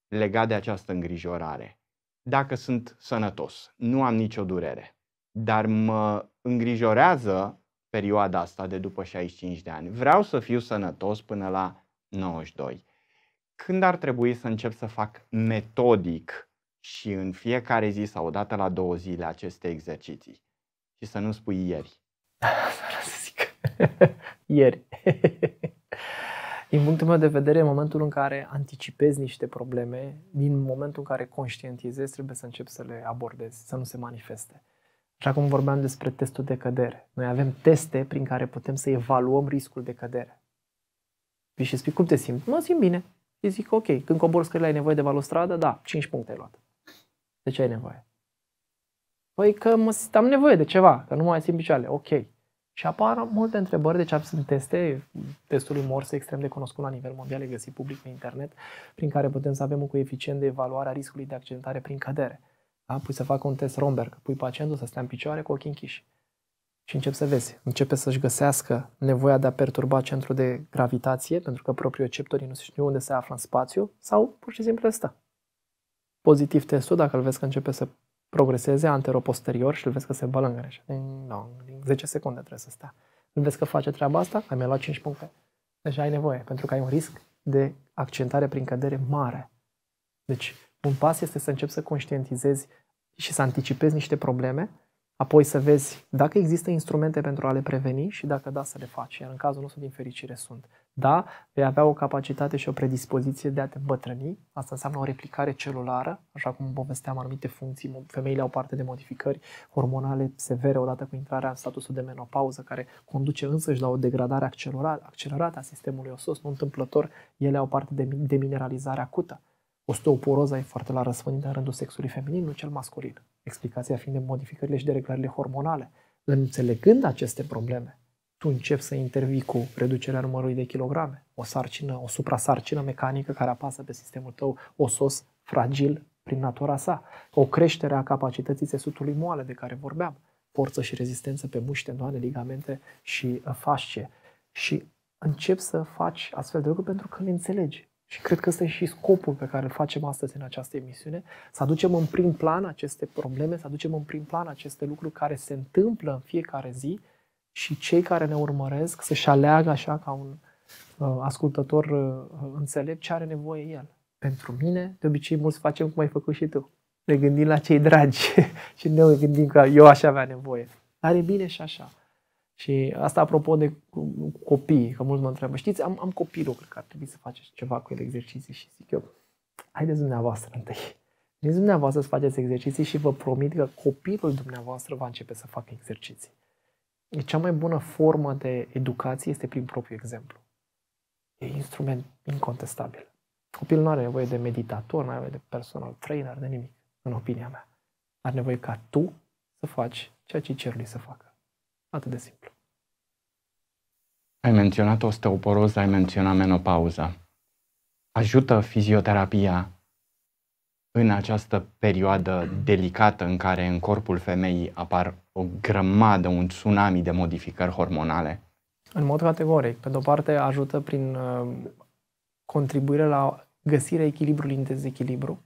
legat de această îngrijorare, dacă sunt sănătos, nu am nicio durere, dar mă îngrijorează perioada asta de după 65 de ani. Vreau să fiu sănătos până la 92. Când ar trebui să încep să fac metodic și în fiecare zi sau odată la două zile aceste exerciții? Și să nu spui ieri. să zic. ieri. Din punctul meu de vedere, în momentul în care anticipezi niște probleme, din momentul în care conștientizezi, trebuie să încep să le abordezi, să nu se manifeste. Și acum vorbeam despre testul de cădere. Noi avem teste prin care putem să evaluăm riscul de cădere. Vi și spui, cum te simți? Mă simt bine. Și zic, ok, când cobor scările ai nevoie de balustradă? Da, 5 puncte ai luat. De ce ai nevoie? Păi că mă, am nevoie de ceva, că nu mai simt picioarele. Ok. Și apar multe întrebări, deci sunt teste, testul lui Morse extrem de cunoscut la nivel mondial, e găsit public pe internet, prin care putem să avem un coeficient de evaluare a riscului de accidentare prin cădere. Da? Pui să facă un test Romberg, pui pacientul să stea în picioare cu ochii închiși. Și încep să vezi, începe să-și găsească nevoia de a perturba centrul de gravitație, pentru că proprioceptorii nu știu unde se află în spațiu, sau pur și simplu stă. Pozitiv testul, dacă îl vezi că începe să progreseze anteroposterior și îl vezi că se balângăre. Din, no, din 10 secunde trebuie să stea. Îl vezi că face treaba asta, ai mai luat 5 puncte. Deci ai nevoie, pentru că ai un risc de accentare prin cădere mare. Deci un pas este să începi să conștientizezi și să anticipezi niște probleme, apoi să vezi dacă există instrumente pentru a le preveni și dacă da, să le faci. Iar în cazul nostru, din fericire, sunt. Da, vei avea o capacitate și o predispoziție de a te îmbătrâni. Asta înseamnă o replicare celulară, așa cum povesteam anumite funcții. Femeile au parte de modificări hormonale severe odată cu intrarea în statusul de menopauză, care conduce însăși la o degradare accelerată a sistemului osos. Nu întâmplător, ele au parte de demineralizare acută. Osteoporoza e foarte la răspândită în rândul sexului feminin, nu cel masculin. Explicația fiind de modificările și de reglările hormonale. Înțelegând aceste probleme, tu începi să intervii cu reducerea numărului de kilograme, o sarcină, o suprasarcină mecanică care apasă pe sistemul tău osos fragil prin natura sa, o creștere a capacității țesutului moale de care vorbeam, forță și rezistență pe muște, doane, ligamente și fascie. Și încep să faci astfel de lucruri pentru că le înțelegi. Și cred că ăsta e și scopul pe care îl facem astăzi în această emisiune, să aducem în prim plan aceste probleme, să aducem în prim plan aceste lucruri care se întâmplă în fiecare zi și cei care ne urmăresc să-și aleagă așa ca un uh, ascultător uh, înțelept ce are nevoie el. Pentru mine, de obicei, mulți facem cum ai făcut și tu. Ne gândim la cei dragi și ne gândim că eu așa avea nevoie. Dar e bine și așa. Și asta apropo de copii, că mulți mă întreabă, știți, am, am copilul, cred că ar trebui să faceți ceva cu el exerciții și zic eu, haideți dumneavoastră întâi. Veniți dumneavoastră să faceți exerciții și vă promit că copilul dumneavoastră va începe să facă exerciții. E cea mai bună formă de educație este prin propriu exemplu. E instrument incontestabil. Copilul nu are nevoie de meditator, nu are nevoie de personal trainer, de nimic, în opinia mea. Are nevoie ca tu să faci ceea ce cerului să facă. Atât de simplu. Ai menționat osteoporoza, ai menționat menopauza. Ajută fizioterapia în această perioadă delicată în care în corpul femeii apar o grămadă, un tsunami de modificări hormonale? În mod categoric. Pe de-o parte, ajută prin uh, contribuire la găsirea echilibrului în dezechilibru.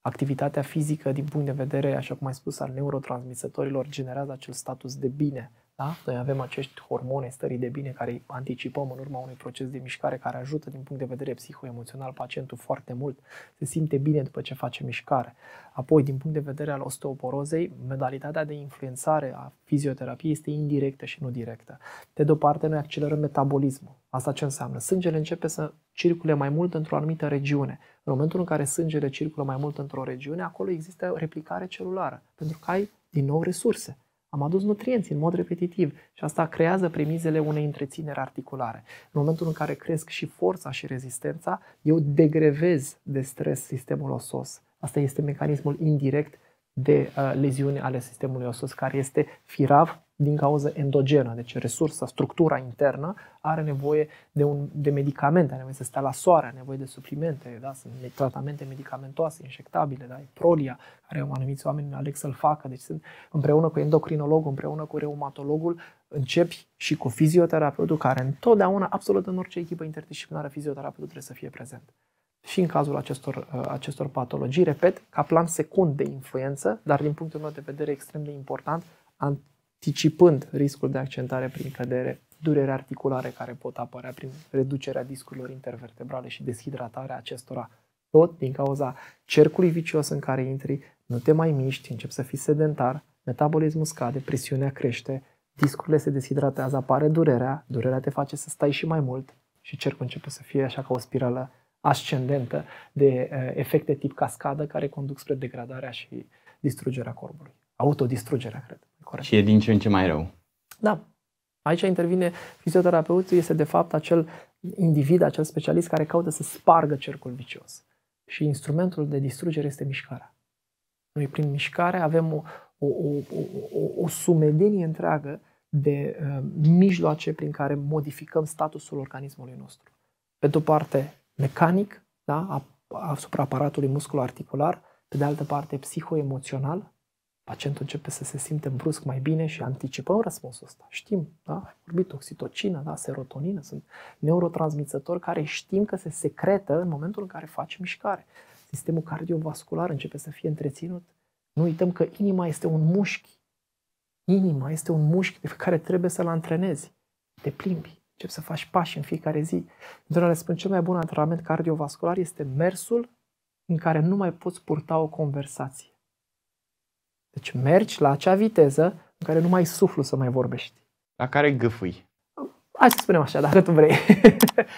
Activitatea fizică, din punct de vedere, așa cum ai spus, al neurotransmisătorilor, generează acel status de bine, da? Noi avem acești hormoni stării de bine care îi anticipăm în urma unui proces de mișcare care ajută din punct de vedere psihoemoțional pacientul foarte mult, se simte bine după ce face mișcare. Apoi, din punct de vedere al osteoporozei, modalitatea de influențare a fizioterapiei este indirectă și nu directă. De de-o parte, noi accelerăm metabolismul. Asta ce înseamnă? Sângele începe să circule mai mult într-o anumită regiune. În momentul în care sângele circulă mai mult într-o regiune, acolo există replicare celulară, pentru că ai din nou resurse. Am adus nutrienți în mod repetitiv și asta creează premizele unei întrețineri articulare. În momentul în care cresc și forța și rezistența, eu degrevez de stres sistemul osos. Asta este mecanismul indirect de uh, leziune ale sistemului osos, care este firav din cauză endogenă, deci resursa, structura internă are nevoie de, un, de medicamente, are nevoie să stea la soare, are nevoie de suplimente, da? sunt tratamente medicamentoase, injectabile, da? e prolia, care anumiți oameni aleg să-l facă, deci sunt împreună cu endocrinologul, împreună cu reumatologul, începi și cu fizioterapeutul, care întotdeauna, absolut în orice echipă interdisciplinară, fizioterapeutul trebuie să fie prezent și în cazul acestor, ă, acestor patologii, repet, ca plan secund de influență, dar din punctul meu de vedere extrem de important, anticipând riscul de accentare prin cădere, durere articulare care pot apărea prin reducerea discurilor intervertebrale și deshidratarea acestora, tot din cauza cercului vicios în care intri, nu te mai miști, începi să fii sedentar, metabolismul scade, presiunea crește, discurile se deshidratează, apare durerea, durerea te face să stai și mai mult și cercul începe să fie așa ca o spirală ascendentă de eh, efecte tip cascadă care conduc spre degradarea și distrugerea corpului. Autodistrugerea, cred. Corect. Și e din ce în ce mai rău. Da. Aici intervine fizioterapeutul, este de fapt acel individ, acel specialist care caută să spargă cercul vicios. Și instrumentul de distrugere este mișcarea. Noi prin mișcare avem o, o, o, o, o sumedenie întreagă de uh, mijloace prin care modificăm statusul organismului nostru. Pe de o parte mecanic, da, asupra aparatului musculo-articular, pe de altă parte psihoemoțional, Pacientul începe să se simte brusc mai bine și anticipăm răspunsul ăsta. Știm, da? Ai vorbit oxitocină, da? serotonină, sunt neurotransmițători care știm că se secretă în momentul în care faci mișcare. Sistemul cardiovascular începe să fie întreținut. Nu uităm că inima este un mușchi. Inima este un mușchi pe care trebuie să-l antrenezi. Te plimbi, începi să faci pași în fiecare zi. le spun, cel mai bun antrenament cardiovascular este mersul în care nu mai poți purta o conversație. Deci mergi la acea viteză în care nu mai suflu să mai vorbești. La care gâfâi. Hai să spunem așa, dacă tu vrei.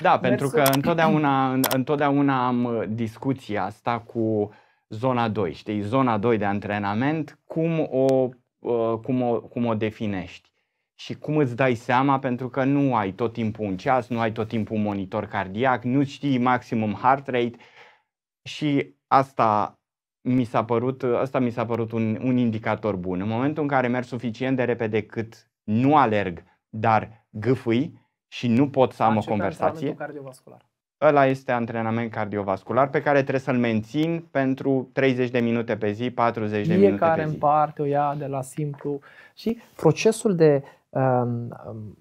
Da, pentru că întotdeauna, întotdeauna am uh, discuția asta cu zona 2, știi, zona 2 de antrenament, cum o, uh, cum o, cum o definești și cum îți dai seama pentru că nu ai tot timpul un ceas, nu ai tot timpul un monitor cardiac, nu știi maximum heart rate și asta mi s-a părut, asta mi s-a părut un, un indicator bun. În momentul în care merg suficient de repede cât nu alerg, dar gâfâi și nu pot să am Acesta o conversație. cardiovascular. Ăla este antrenament cardiovascular pe care trebuie să-l mențin pentru 30 de minute pe zi, 40 de Fiecare minute pe zi. în parte o ia de la simplu și procesul de um, um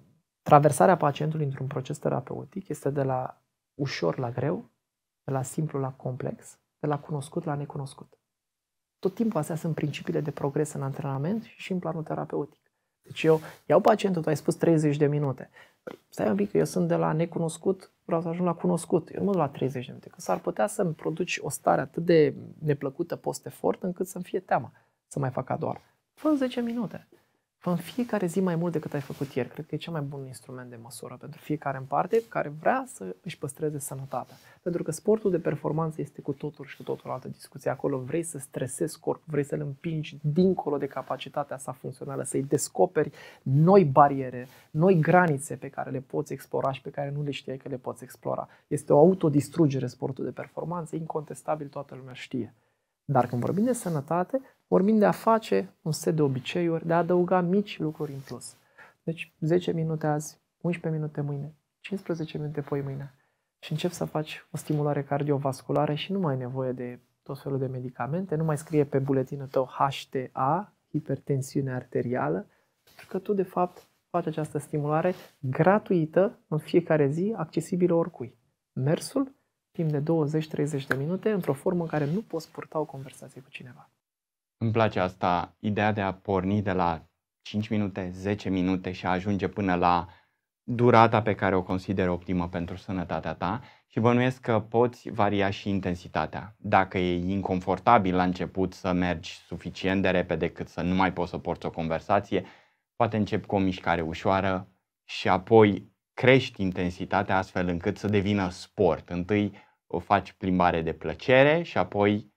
traversarea pacientului într-un proces terapeutic este de la ușor la greu, de la simplu la complex de la cunoscut la necunoscut. Tot timpul astea sunt principiile de progres în antrenament și în planul terapeutic. Deci eu iau pacientul, tu ai spus 30 de minute. Păi, stai un pic, că eu sunt de la necunoscut, vreau să ajung la cunoscut. Eu nu mă duc la 30 de minute, că s-ar putea să-mi produci o stare atât de neplăcută post-efort încât să-mi fie teamă să mai fac a doar. Fă 10 minute în fiecare zi mai mult decât ai făcut ieri. Cred că e cel mai bun instrument de măsură pentru fiecare în parte care vrea să își păstreze sănătatea. Pentru că sportul de performanță este cu totul și cu totul altă discuție. Acolo vrei să stresezi corpul, vrei să-l împingi dincolo de capacitatea sa funcțională, să-i descoperi noi bariere, noi granițe pe care le poți explora și pe care nu le știai că le poți explora. Este o autodistrugere sportul de performanță, incontestabil toată lumea știe. Dar când vorbim de sănătate, Vorbim de a face un set de obiceiuri, de a adăuga mici lucruri în plus. Deci 10 minute azi, 11 minute mâine, 15 minute poi mâine. Și încep să faci o stimulare cardiovasculară și nu mai ai nevoie de tot felul de medicamente, nu mai scrie pe buletinul tău HTA, hipertensiune arterială, pentru că tu de fapt faci această stimulare gratuită în fiecare zi, accesibilă oricui. Mersul timp de 20-30 de minute într-o formă în care nu poți purta o conversație cu cineva. Îmi place asta, ideea de a porni de la 5 minute, 10 minute și a ajunge până la durata pe care o consider optimă pentru sănătatea ta și bănuiesc că poți varia și intensitatea. Dacă e inconfortabil la început să mergi suficient de repede cât să nu mai poți să porți o conversație, poate începi cu o mișcare ușoară și apoi crești intensitatea astfel încât să devină sport. Întâi o faci plimbare de plăcere și apoi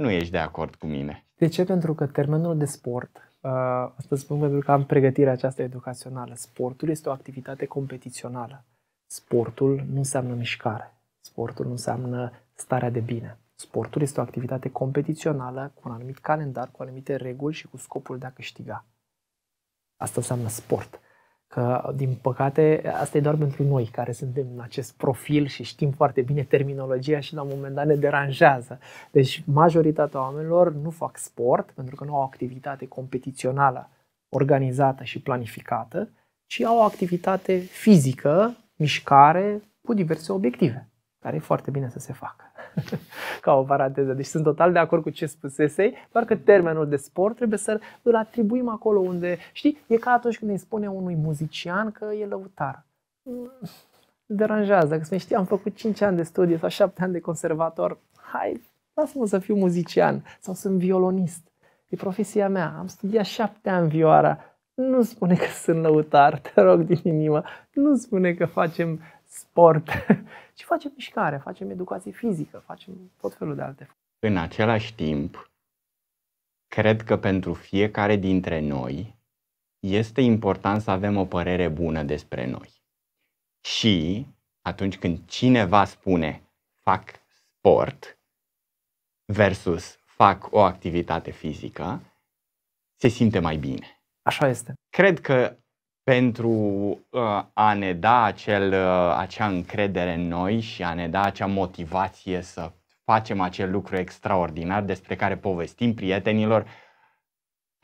nu ești de acord cu mine. De ce? Pentru că termenul de sport Uh, asta spun pentru că am pregătirea aceasta educațională. Sportul este o activitate competițională. Sportul nu înseamnă mișcare. Sportul nu înseamnă starea de bine. Sportul este o activitate competițională cu un anumit calendar, cu anumite reguli și cu scopul de a câștiga. Asta înseamnă sport. Că, din păcate, asta e doar pentru noi care suntem în acest profil și știm foarte bine terminologia și la un moment dat ne deranjează. Deci, majoritatea oamenilor nu fac sport pentru că nu au activitate competițională organizată și planificată, ci au o activitate fizică, mișcare, cu diverse obiective care e foarte bine să se facă. Ca o paranteză. Deci sunt total de acord cu ce spusesei, doar că termenul de sport trebuie să îl atribuim acolo unde, știi, e ca atunci când îi spune unui muzician că e lăutar. Mm, deranjează, dacă spune, știi, am făcut 5 ani de studiu sau 7 ani de conservator, hai, lasă-mă să fiu muzician sau sunt violonist. E profesia mea, am studiat 7 ani vioara, nu spune că sunt lăutar, te rog din inimă, nu spune că facem sport ci facem mișcare, facem educație fizică, facem tot felul de alte. În același timp, cred că pentru fiecare dintre noi este important să avem o părere bună despre noi. Și atunci când cineva spune fac sport versus fac o activitate fizică, se simte mai bine. Așa este. Cred că pentru uh, a ne da acel, uh, acea încredere în noi și a ne da acea motivație să facem acel lucru extraordinar despre care povestim prietenilor,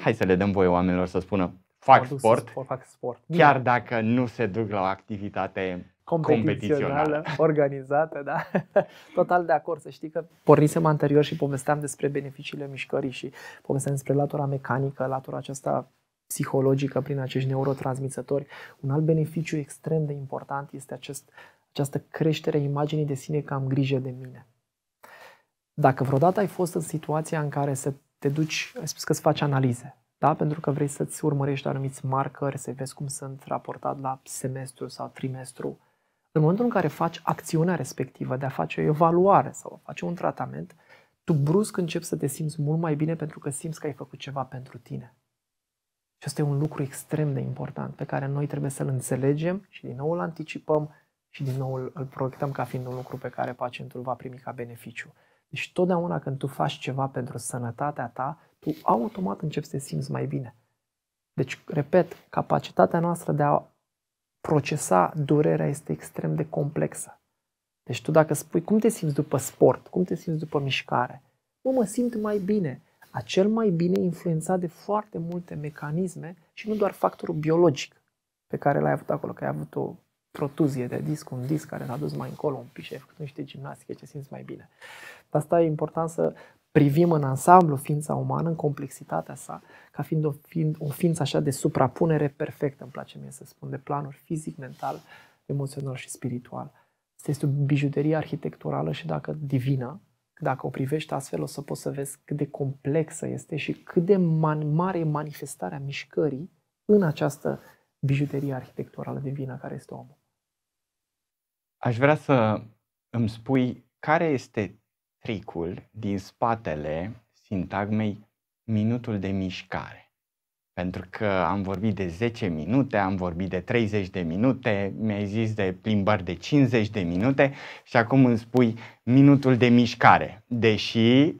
hai să le dăm voie oamenilor să spună fac sport, sport, fac sport. chiar dacă nu se duc la o activitate competițională, organizată, da. Total de acord, să știi că pornisem anterior și povesteam despre beneficiile mișcării și povesteam despre latura mecanică, latura aceasta psihologică prin acești neurotransmițători. Un alt beneficiu extrem de important este acest, această creștere a imaginii de sine că am grijă de mine. Dacă vreodată ai fost în situația în care să te duci, ai spus că îți faci analize, da? pentru că vrei să-ți urmărești anumiți marcări, să vezi cum sunt raportat la semestru sau trimestru, în momentul în care faci acțiunea respectivă de a face o evaluare sau a face un tratament, tu brusc începi să te simți mult mai bine pentru că simți că ai făcut ceva pentru tine. Și asta e un lucru extrem de important pe care noi trebuie să-l înțelegem și din nou îl anticipăm și din nou îl proiectăm ca fiind un lucru pe care pacientul va primi ca beneficiu. Deci totdeauna când tu faci ceva pentru sănătatea ta, tu automat începi să te simți mai bine. Deci, repet, capacitatea noastră de a procesa durerea este extrem de complexă. Deci tu dacă spui cum te simți după sport, cum te simți după mișcare, mă, mă simt mai bine, a cel mai bine influențat de foarte multe mecanisme și nu doar factorul biologic pe care l-ai avut acolo, că ai avut o protuzie de disc, un disc care l-a dus mai încolo un pic și ai făcut niște gimnastică ce simți mai bine. De asta e important să privim în ansamblu ființa umană, în complexitatea sa, ca fiind o, fiind o ființă așa de suprapunere perfectă, îmi place mie să spun, de planuri fizic, mental, emoțional și spiritual. Este o bijuterie arhitecturală și dacă divină, dacă o privești astfel, o să poți să vezi cât de complexă este și cât de mare e manifestarea mișcării în această bijuterie arhitecturală vină care este omul. Aș vrea să îmi spui care este tricul din spatele sintagmei minutul de mișcare pentru că am vorbit de 10 minute, am vorbit de 30 de minute, mi-ai zis de plimbări de 50 de minute și acum îmi spui minutul de mișcare. Deși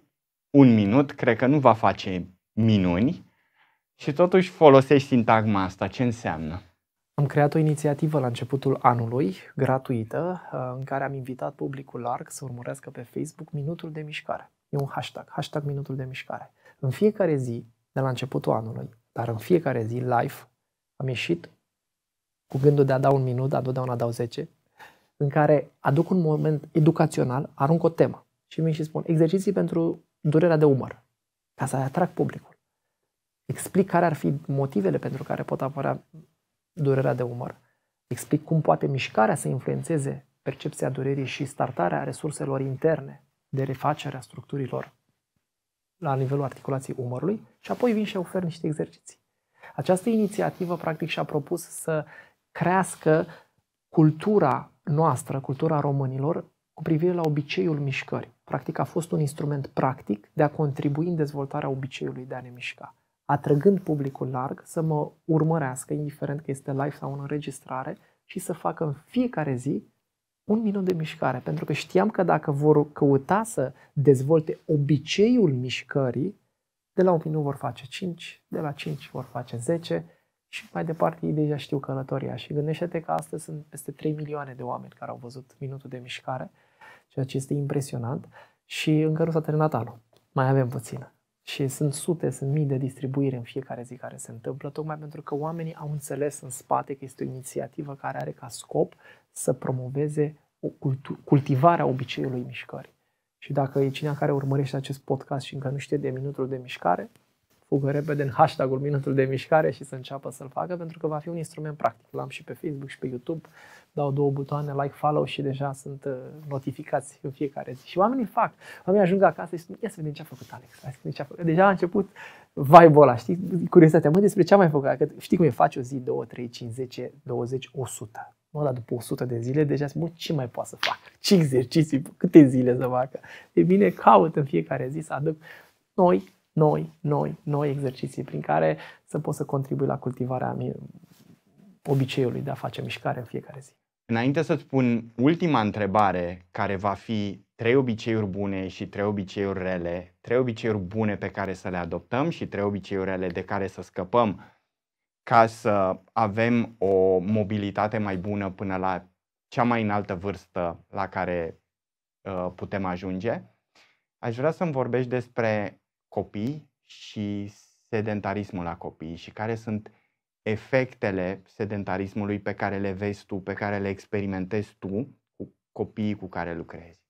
un minut cred că nu va face minuni și totuși folosești sintagma asta. Ce înseamnă? Am creat o inițiativă la începutul anului, gratuită, în care am invitat publicul larg să urmărească pe Facebook Minutul de Mișcare. E un hashtag, hashtag Minutul de Mișcare. În fiecare zi, de la începutul anului, dar în fiecare zi, live, am ieșit cu gândul de a da un minut, dar întotdeauna dau 10, în care aduc un moment educațional, arunc o temă și vin și spun exerciții pentru durerea de umăr, ca să atrag publicul. Explic care ar fi motivele pentru care pot apărea durerea de umăr. Explic cum poate mișcarea să influențeze percepția durerii și startarea resurselor interne de refacere a structurilor la nivelul articulației umărului și apoi vin și ofer niște exerciții. Această inițiativă, practic, și-a propus să crească cultura noastră, cultura românilor, cu privire la obiceiul mișcării. Practic, a fost un instrument practic de a contribui în dezvoltarea obiceiului de a ne mișca, atrăgând publicul larg să mă urmărească, indiferent că este live sau în înregistrare, și să facă în fiecare zi un minut de mișcare, pentru că știam că dacă vor căuta să dezvolte obiceiul mișcării, de la un minut vor face 5, de la 5 vor face 10 și mai departe ei deja știu călătoria. Și gândește-te că astăzi sunt peste 3 milioane de oameni care au văzut minutul de mișcare, ceea ce este impresionant și încă nu s-a terminat anul. Mai avem puțină. Și sunt sute, sunt mii de distribuiri în fiecare zi care se întâmplă, tocmai pentru că oamenii au înțeles în spate că este o inițiativă care are ca scop să promoveze o cultu- cultivarea obiceiului mișcării. Și dacă e cineva care urmărește acest podcast și încă nu știe de minutul de mișcare, fugă repede în hashtagul Minutul de Mișcare și să înceapă să-l facă, pentru că va fi un instrument practic. L-am și pe Facebook și pe YouTube, dau două butoane, like, follow și deja sunt uh, notificați în fiecare zi. Și oamenii fac. Oamenii ajung acasă și spun, ia să vedem ce a făcut Alex, să vedem ce a făcut. Deja a început vibe ăla, știi, curiozitatea, mă, despre ce am mai făcut, că adică, știi cum e, faci o zi, 2, 3, 5, 10, 20, 100. Mă, dar după 100 de zile deja spun, ce mai poate să fac? Ce exerciții, câte zile să facă? E bine, caut în fiecare zi să aduc noi noi, noi, noi exerciții prin care să poți să contribui la cultivarea obiceiului de a face mișcare în fiecare zi. Înainte să-ți pun ultima întrebare, care va fi trei obiceiuri bune și trei obiceiuri rele, trei obiceiuri bune pe care să le adoptăm și trei obiceiuri rele de care să scăpăm ca să avem o mobilitate mai bună până la cea mai înaltă vârstă la care uh, putem ajunge. Aș vrea să-mi vorbești despre copii și sedentarismul la copii și care sunt efectele sedentarismului pe care le vezi tu, pe care le experimentezi tu cu copiii cu care lucrezi.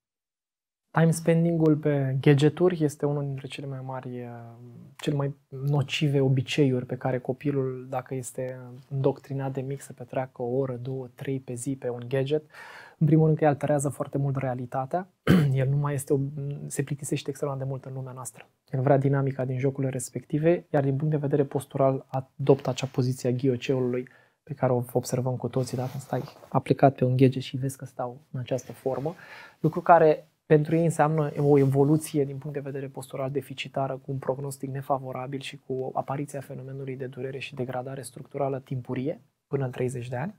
Time spending-ul pe gadgeturi este unul dintre cele mai mari, uh, cele mai nocive obiceiuri pe care copilul, dacă este îndoctrinat de mic să petreacă o oră, două, trei pe zi pe un gadget, în primul rând că alterează foarte mult realitatea. El nu mai este, o, se plictisește extrem de mult în lumea noastră. El vrea dinamica din jocurile respective, iar din punct de vedere postural adoptă acea poziție a ghioceului pe care o observăm cu toții dacă stai aplicat pe un ghege și vezi că stau în această formă, lucru care pentru ei înseamnă o evoluție din punct de vedere postural deficitară, cu un prognostic nefavorabil și cu apariția fenomenului de durere și degradare structurală timpurie, până în 30 de ani.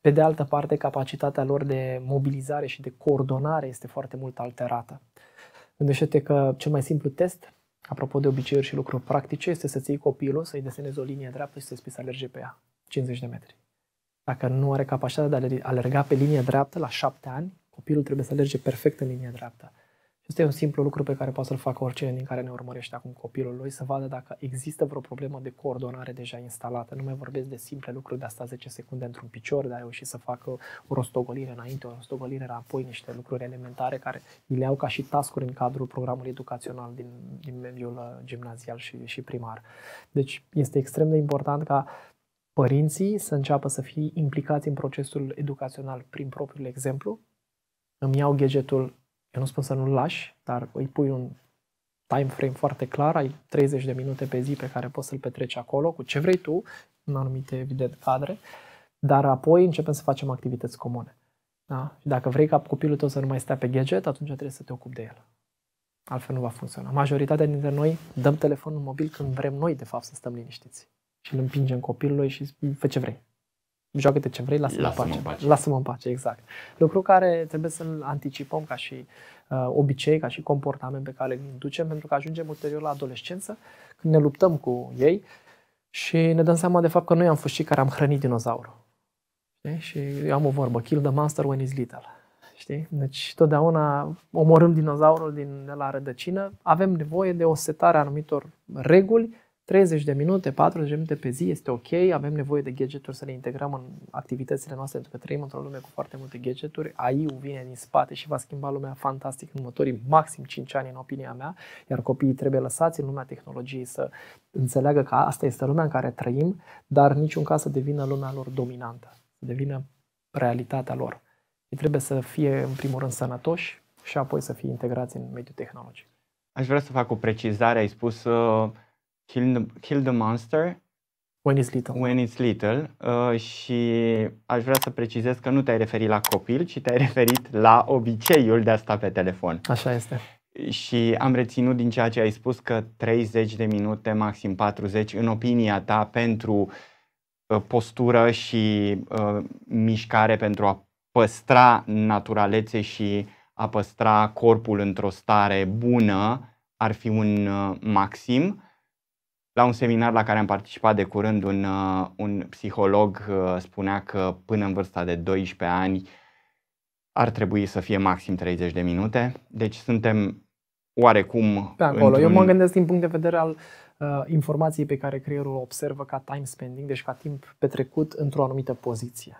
Pe de altă parte, capacitatea lor de mobilizare și de coordonare este foarte mult alterată. Gândește-te că cel mai simplu test, apropo de obiceiuri și lucruri practice, este să ții copilul, să-i desenezi o linie dreaptă și să-i spui să alerge pe ea, 50 de metri. Dacă nu are capacitatea de a alerga pe linie dreaptă la șapte ani, copilul trebuie să alerge perfect în linie dreaptă. Este un simplu lucru pe care poate să-l facă oricine din care ne urmărește acum copilul lui, să vadă dacă există vreo problemă de coordonare deja instalată. Nu mai vorbesc de simple lucruri de asta 10 secunde într-un picior, de a reuși să facă o rostogolire înainte, o rostogolire apoi, niște lucruri elementare care îi le au ca și tascuri în cadrul programului educațional din, din mediul uh, gimnazial și, și primar. Deci este extrem de important ca părinții să înceapă să fie implicați în procesul educațional prin propriul exemplu, îmi iau gadgetul eu nu spun să nu-l lași, dar îi pui un time frame foarte clar, ai 30 de minute pe zi pe care poți să-l petreci acolo, cu ce vrei tu, în anumite, evident, cadre, dar apoi începem să facem activități comune. Da? Și dacă vrei ca copilul tău să nu mai stea pe gadget, atunci trebuie să te ocupi de el. Altfel nu va funcționa. Majoritatea dintre noi dăm telefonul mobil când vrem noi, de fapt, să stăm liniștiți. Și îl împingem copilului și fă ce vrei joacă-te ce vrei, lasă-mă, lasă-mă în pace. pace. Lasă-mă în pace, exact. Lucru care trebuie să-l anticipăm ca și uh, obicei, ca și comportament pe care îl inducem, pentru că ajungem ulterior la adolescență, când ne luptăm cu ei și ne dăm seama de fapt că noi am fost cei care am hrănit dinozaurul. Știi? Și eu am o vorbă, kill the monster when it's little. Știi? Deci totdeauna omorâm dinozaurul din, de la rădăcină, avem nevoie de o setare a anumitor reguli 30 de minute, 40 de minute pe zi este ok, avem nevoie de gadgeturi să le integrăm în activitățile noastre, pentru că trăim într-o lume cu foarte multe gadgeturi. AI-ul vine din spate și va schimba lumea fantastic în următorii maxim 5 ani, în opinia mea, iar copiii trebuie lăsați în lumea tehnologiei să înțeleagă că asta este lumea în care trăim, dar niciun caz să devină lumea lor dominantă, să devină realitatea lor. Ei trebuie să fie, în primul rând, sănătoși și apoi să fie integrați în mediul tehnologic. Aș vrea să fac o precizare. Ai spus uh Kill the, Kill the Monster When it's Little. When it's Little uh, și aș vrea să precizez că nu te-ai referit la copil, ci te-ai referit la obiceiul de a sta pe telefon. Așa este. Și am reținut din ceea ce ai spus că 30 de minute, maxim 40, în opinia ta, pentru uh, postură și uh, mișcare pentru a păstra naturalețe și a păstra corpul într-o stare bună ar fi un uh, maxim la un seminar la care am participat de curând, un, uh, un psiholog uh, spunea că până în vârsta de 12 ani ar trebui să fie maxim 30 de minute. Deci suntem oarecum... Pe acolo. Eu mă gândesc din punct de vedere al uh, informației pe care creierul o observă ca time spending, deci ca timp petrecut într-o anumită poziție.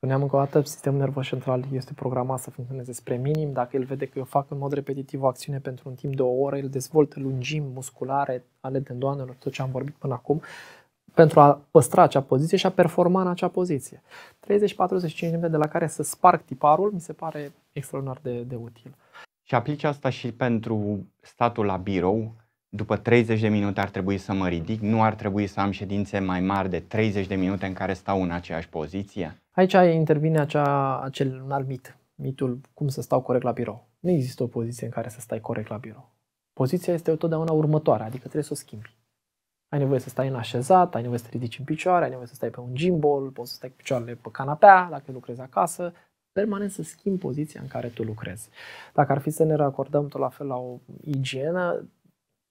Spuneam încă o dată, sistemul nervos central este programat să funcționeze spre minim. Dacă el vede că eu fac în mod repetitiv o acțiune pentru un timp de o oră, el dezvoltă lungimi musculare ale tendoanelor, tot ce am vorbit până acum, pentru a păstra acea poziție și a performa în acea poziție. 30-45 minute de la care să sparg tiparul mi se pare extraordinar de, de util. Și aplici asta și pentru statul la birou. După 30 de minute ar trebui să mă ridic, nu ar trebui să am ședințe mai mari de 30 de minute în care stau în aceeași poziție? Aici intervine acea, acel un alt mit, mitul cum să stau corect la birou. Nu există o poziție în care să stai corect la birou. Poziția este totdeauna următoarea, adică trebuie să o schimbi. Ai nevoie să stai în așezat, ai nevoie să te ridici în picioare, ai nevoie să stai pe un gimbal, poți să stai cu picioarele pe canapea dacă lucrezi acasă, permanent să schimbi poziția în care tu lucrezi. Dacă ar fi să ne reacordăm tot la fel la o igienă,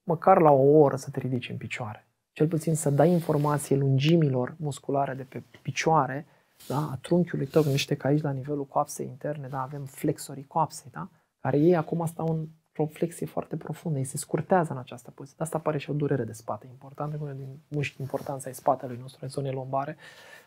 măcar la o oră să te ridici în picioare. Cel puțin să dai informație lungimilor musculare de pe picioare da, trunchiului tău, niște că aici la nivelul coapsei interne, da, avem flexorii coapsei, da? care ei acum stau în o flexie foarte profundă, ei se scurtează în această poziție. asta apare și o durere de spate importantă, cum din mușchi importanța ai spatelui nostru, în zone lombare,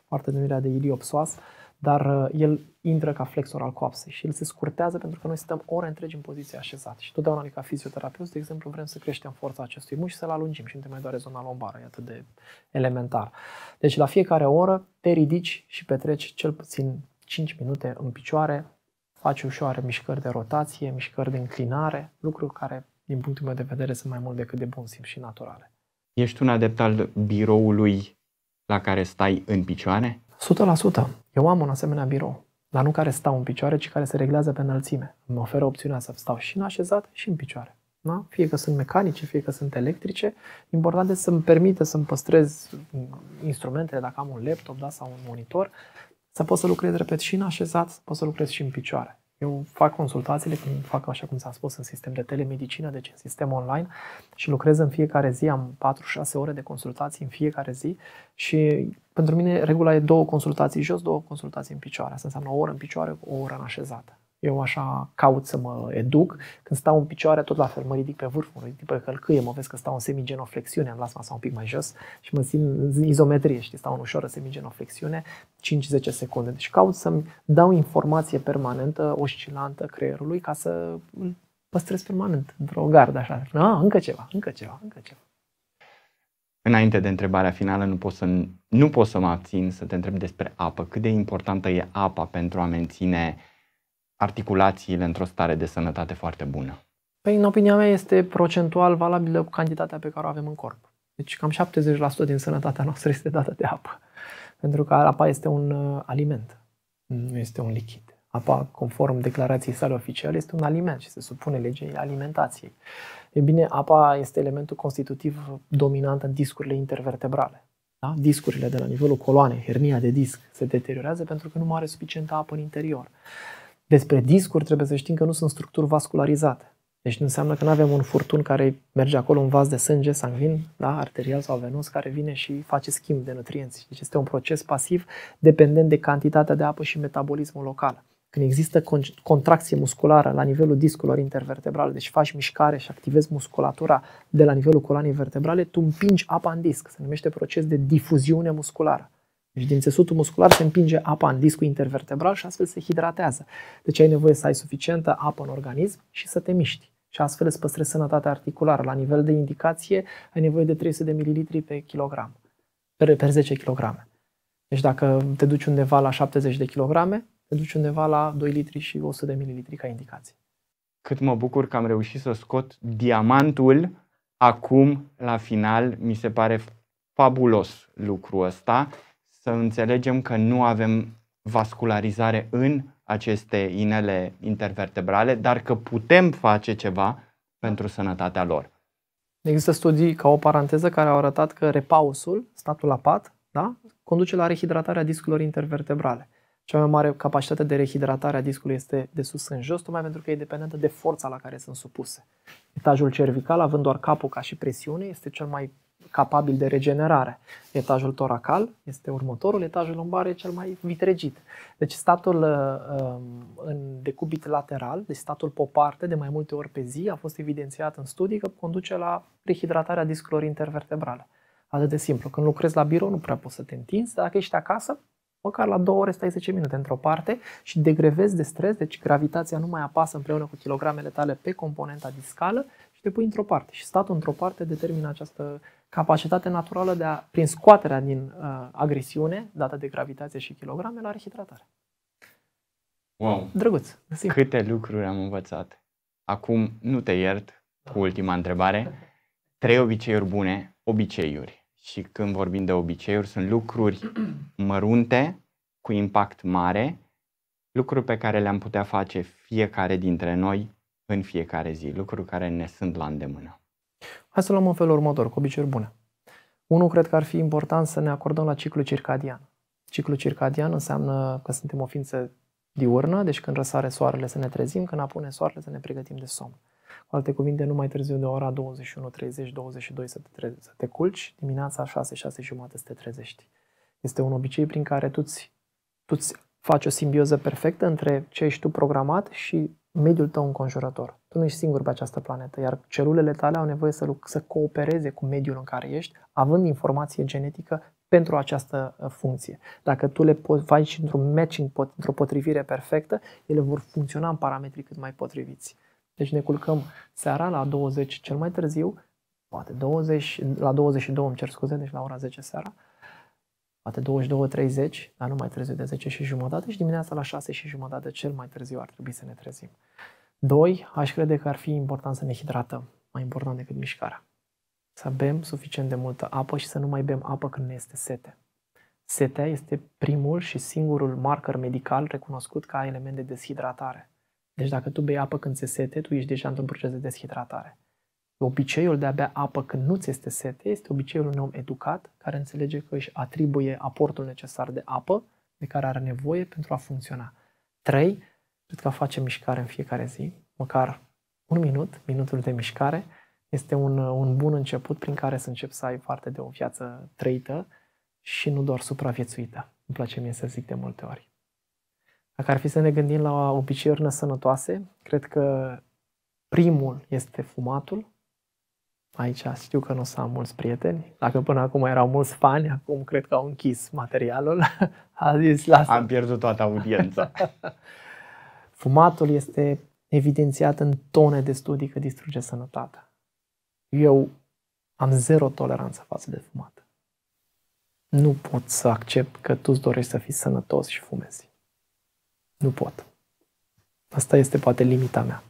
foarte denumirea de iliopsoas. Uh, dar uh, el intră ca flexor al coapsei și el se scurtează pentru că noi stăm ore întregi în poziție așezată. Și totdeauna, noi adică ca fizioterapeut, de exemplu, vrem să creștem forța acestui mușchi și să-l alungim și nu te mai doare zona lombară, e atât de elementar. Deci la fiecare oră te ridici și petreci cel puțin 5 minute în picioare, faci ușoare mișcări de rotație, mișcări de înclinare, lucruri care, din punctul meu de vedere, sunt mai mult decât de bun simț și naturale. Ești un adept al biroului la care stai în picioare? 100%. Eu am un asemenea birou, dar nu care stau în picioare, ci care se reglează pe înălțime. Îmi oferă opțiunea să stau și în așezat și în picioare. Da? Fie că sunt mecanice, fie că sunt electrice, important este să-mi permite să-mi păstrez instrumentele, dacă am un laptop da, sau un monitor, să pot să lucrez, repet, și în așezat, să pot să lucrez și în picioare. Eu fac consultațiile, cum fac, așa cum s-a spus, în sistem de telemedicină, deci în sistem online și lucrez în fiecare zi, am 4-6 ore de consultații în fiecare zi și pentru mine regula e două consultații jos, două consultații în picioare. Asta înseamnă o oră în picioare, o oră în așezată. Eu așa caut să mă educ. Când stau în picioare, tot la fel, mă ridic pe vârf, mă ridic pe călcâie, mă vezi că stau în semigenoflexiune, am las masa un pic mai jos și mă simt în izometrie, știi, stau în ușoară semigenoflexiune, 5-10 secunde. Deci caut să-mi dau informație permanentă, oscilantă creierului ca să îl păstrez permanent într-o gardă așa. A, încă ceva, încă ceva, încă ceva. Înainte de întrebarea finală, nu pot, să, nu pot să mă abțin să te întreb despre apă. Cât de importantă e apa pentru a menține uh, articulațiile într-o stare de sănătate foarte bună? Păi, în opinia mea, este procentual valabilă cu cantitatea pe care o avem în corp. Deci cam 70% din sănătatea noastră este dată de apă. Pentru că apa este un uh, aliment, nu este un lichid. Apa, conform declarației sale oficiale, este un aliment și se supune legii alimentației. E bine, apa este elementul constitutiv dominant în discurile intervertebrale. Da? Discurile de la nivelul coloanei, hernia de disc, se deteriorează pentru că nu mai are suficientă apă în interior. Despre discuri trebuie să știm că nu sunt structuri vascularizate. Deci nu înseamnă că nu avem un furtun care merge acolo, un vas de sânge sanguin, da, arterial sau venos, care vine și face schimb de nutrienți. Deci este un proces pasiv dependent de cantitatea de apă și metabolismul local. Când există contracție musculară la nivelul discurilor intervertebrale, deci faci mișcare și activezi musculatura de la nivelul coloanei vertebrale, tu împingi apa în disc. Se numește proces de difuziune musculară. Deci din țesutul muscular se împinge apa în discul intervertebral și astfel se hidratează. Deci ai nevoie să ai suficientă apă în organism și să te miști. Și astfel îți păstrezi sănătatea articulară. La nivel de indicație ai nevoie de 300 de ml pe kilogram, per, per 10 kg. Deci dacă te duci undeva la 70 de kg, te duci undeva la 2 litri și 100 de ml ca indicație. Cât mă bucur că am reușit să scot diamantul acum la final. Mi se pare fabulos lucrul ăsta să înțelegem că nu avem vascularizare în aceste inele intervertebrale, dar că putem face ceva pentru sănătatea lor. Există studii, ca o paranteză, care au arătat că repausul, statul la pat, da, conduce la rehidratarea discurilor intervertebrale. Cea mai mare capacitate de rehidratare a discului este de sus în jos, tocmai pentru că e dependentă de forța la care sunt supuse. Etajul cervical, având doar capul ca și presiune, este cel mai capabil de regenerare. Etajul toracal este următorul, etajul lombar e cel mai vitregit. Deci statul uh, um, în decubit lateral, deci statul parte de mai multe ori pe zi, a fost evidențiat în studii că conduce la rehidratarea discilor intervertebrale. Atât de simplu. Când lucrezi la birou nu prea poți să te întinzi, dar dacă ești acasă, măcar la două ore stai 10 minute într-o parte și degrevezi de stres, deci gravitația nu mai apasă împreună cu kilogramele tale pe componenta discală și te pui într-o parte. Și statul într-o parte determină această capacitatea naturală de a, prin scoaterea din uh, agresiune, dată de gravitație și kilograme, la rehidratare. Wow! Drăguț! Simt. Câte lucruri am învățat! Acum nu te iert cu ultima întrebare. Trei obiceiuri bune, obiceiuri. Și când vorbim de obiceiuri, sunt lucruri mărunte, cu impact mare, lucruri pe care le-am putea face fiecare dintre noi în fiecare zi, lucruri care ne sunt la îndemână. Hai să luăm în felul următor, cu obiceiuri bune. Unu, cred că ar fi important să ne acordăm la ciclu circadian. Ciclu circadian înseamnă că suntem o ființă diurnă, deci când răsare soarele să ne trezim, când apune soarele să ne pregătim de somn. Cu alte cuvinte, nu mai târziu de ora 30, 22 să, te să te culci, dimineața 6-6 jumate să te trezești. Este un obicei prin care tu-ți, tu-ți faci o simbioză perfectă între ce ești tu programat și mediul tău înconjurător tu nu ești singur pe această planetă, iar celulele tale au nevoie să, să coopereze cu mediul în care ești, având informație genetică pentru această uh, funcție. Dacă tu le faci într-un matching, într-o potrivire perfectă, ele vor funcționa în parametrii cât mai potriviți. Deci ne culcăm seara la 20 cel mai târziu, poate 20, la 22 îmi cer scuze, deci la ora 10 seara, poate 22-30, dar nu mai târziu de 10 și jumătate și dimineața la 6 și jumătate cel mai târziu ar trebui să ne trezim. Doi, aș crede că ar fi important să ne hidratăm, mai important decât mișcarea. Să bem suficient de multă apă și să nu mai bem apă când ne este sete. Setea este primul și singurul marker medical recunoscut ca element de deshidratare. Deci dacă tu bei apă când ți sete, tu ești deja într-un proces de deshidratare. Obiceiul de a bea apă când nu ți este sete este obiceiul unui om educat care înțelege că își atribuie aportul necesar de apă de care are nevoie pentru a funcționa. 3. Cred că a face mișcare în fiecare zi, măcar un minut, minutul de mișcare, este un, un bun început prin care să începi să ai parte de o viață trăită și nu doar supraviețuită. Îmi place mie să zic de multe ori. Dacă ar fi să ne gândim la obiceiuri nesănătoase, cred că primul este fumatul. Aici știu că nu o să am mulți prieteni. Dacă până acum erau mulți fani, acum cred că au închis materialul. A zis, lasă. Am pierdut toată audiența. Fumatul este evidențiat în tone de studii că distruge sănătatea. Eu am zero toleranță față de fumat. Nu pot să accept că tu îți dorești să fii sănătos și fumezi. Nu pot. Asta este poate limita mea.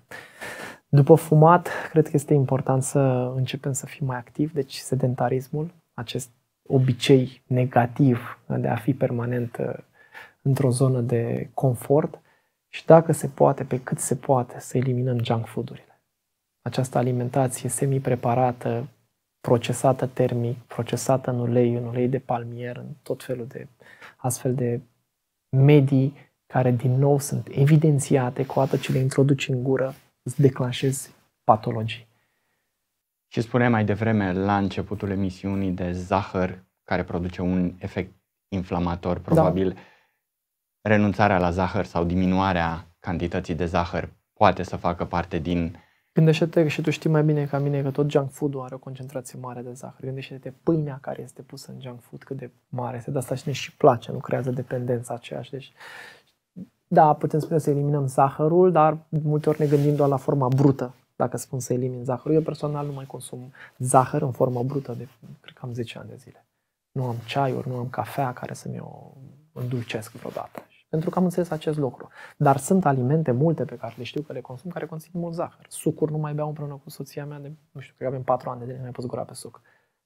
După fumat, cred că este important să începem să fim mai activi, deci sedentarismul, acest obicei negativ de a fi permanent uh, într-o zonă de confort, și dacă se poate, pe cât se poate, să eliminăm junk food-urile. Această alimentație semi-preparată, procesată termic, procesată în ulei, în ulei de palmier, în tot felul de astfel de medii care din nou sunt evidențiate cu atât ce le introduci în gură, îți declanșezi patologii. Și spuneam mai devreme la începutul emisiunii de zahăr care produce un efect inflamator probabil. Da renunțarea la zahăr sau diminuarea cantității de zahăr poate să facă parte din... Gândește-te și tu știi mai bine ca mine că tot junk food are o concentrație mare de zahăr. Gândește-te pâinea care este pusă în junk food, cât de mare este. De asta și ne și place, nu creează dependența aceeași. Deci, da, putem spune să eliminăm zahărul, dar multe ori ne gândim doar la forma brută dacă spun să elimin zahărul. Eu personal nu mai consum zahăr în formă brută de, cred că am 10 ani de zile. Nu am ceaiuri, nu am cafea care să mi-o îndulcesc vreodată. Pentru că am înțeles acest lucru. Dar sunt alimente multe pe care le știu că le consum, care conțin mult zahăr. Sucuri nu mai beau împreună cu soția mea de, nu știu, cred că avem patru ani de nu mai pus gura pe suc.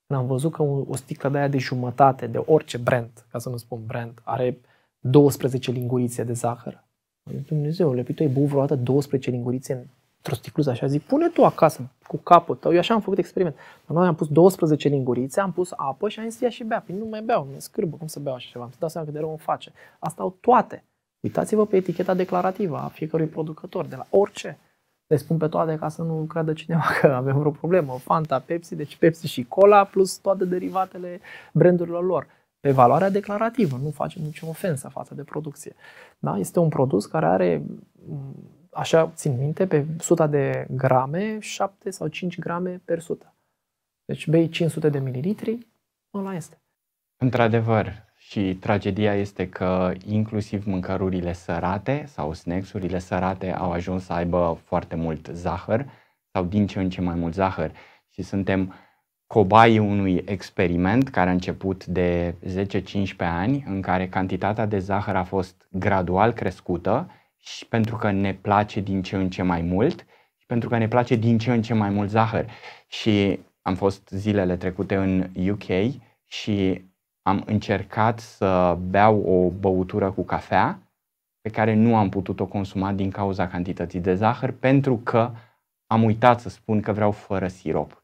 Când am văzut că o sticlă de aia de jumătate, de orice brand, ca să nu spun brand, are 12 lingurițe de zahăr. Dumnezeu, le păi tu ai băut vreodată 12 lingurițe în într-o sticluță așa, zic, pune tu acasă cu capul tău, eu așa am făcut experiment. Noi am pus 12 lingurițe, am pus apă și am zis, ia și bea. Păi nu mai beau, mi scârbă, cum să beau așa ceva? Am dat seama cât de rău îmi face. Asta au toate. Uitați-vă pe eticheta declarativă a fiecărui producător, de la orice. Le spun pe toate ca să nu creadă cineva că avem vreo problemă. Fanta, Pepsi, deci Pepsi și Cola, plus toate derivatele brandurilor lor. Pe valoarea declarativă, nu facem nicio ofensă față de producție. Da? Este un produs care are așa țin minte, pe 100 de grame, 7 sau 5 grame per 100. Deci bei 500 de mililitri, ăla este. Într-adevăr, și tragedia este că inclusiv mâncărurile sărate sau snack-urile sărate au ajuns să aibă foarte mult zahăr sau din ce în ce mai mult zahăr și suntem cobaii unui experiment care a început de 10-15 ani în care cantitatea de zahăr a fost gradual crescută și pentru că ne place din ce în ce mai mult și pentru că ne place din ce în ce mai mult zahăr. Și am fost zilele trecute în UK și am încercat să beau o băutură cu cafea pe care nu am putut-o consuma din cauza cantității de zahăr pentru că am uitat să spun că vreau fără sirop.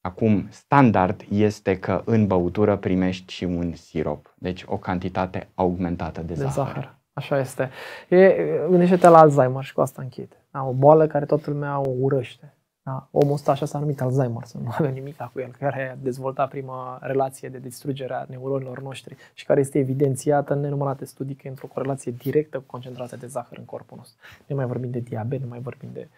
Acum, standard este că în băutură primești și un sirop, deci o cantitate augmentată de, de zahăr. zahăr. Așa este. E, gândește-te la Alzheimer și cu asta închid. Da, o boală care toată lumea o urăște. Da, omul ăsta așa s-a numit Alzheimer, să nu avem nimic cu el, care a dezvoltat prima relație de distrugere a neuronilor noștri și care este evidențiată în nenumărate studii că într-o corelație directă cu concentrația de zahăr în corpul nostru. Ne mai vorbim de diabet, ne mai vorbim de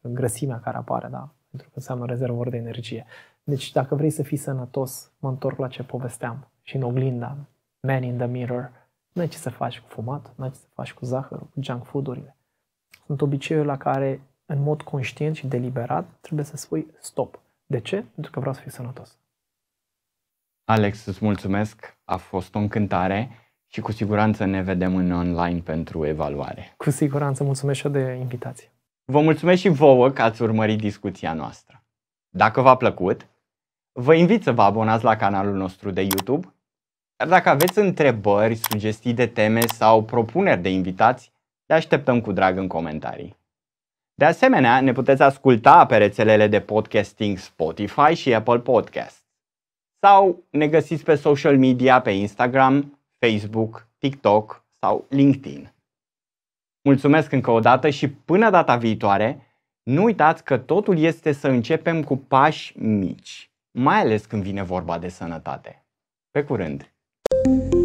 grăsimea care apare, da? pentru că înseamnă rezervor de energie. Deci dacă vrei să fii sănătos, mă întorc la ce povesteam și în oglinda, man in the mirror, N-ai ce să faci cu fumat, n-ai ce să faci cu zahărul, cu junk food-urile. Sunt obiceiuri la care, în mod conștient și deliberat, trebuie să spui stop. De ce? Pentru că vreau să fiu sănătos. Alex, îți mulțumesc, a fost o încântare și cu siguranță ne vedem în online pentru evaluare. Cu siguranță, mulțumesc și eu de invitație. Vă mulțumesc și vouă că ați urmărit discuția noastră. Dacă v-a plăcut, vă invit să vă abonați la canalul nostru de YouTube iar dacă aveți întrebări, sugestii de teme sau propuneri de invitați, le așteptăm cu drag în comentarii. De asemenea, ne puteți asculta pe rețelele de podcasting Spotify și Apple Podcast. Sau ne găsiți pe social media pe Instagram, Facebook, TikTok sau LinkedIn. Mulțumesc încă o dată și până data viitoare, nu uitați că totul este să începem cu pași mici, mai ales când vine vorba de sănătate. Pe curând! Thank you.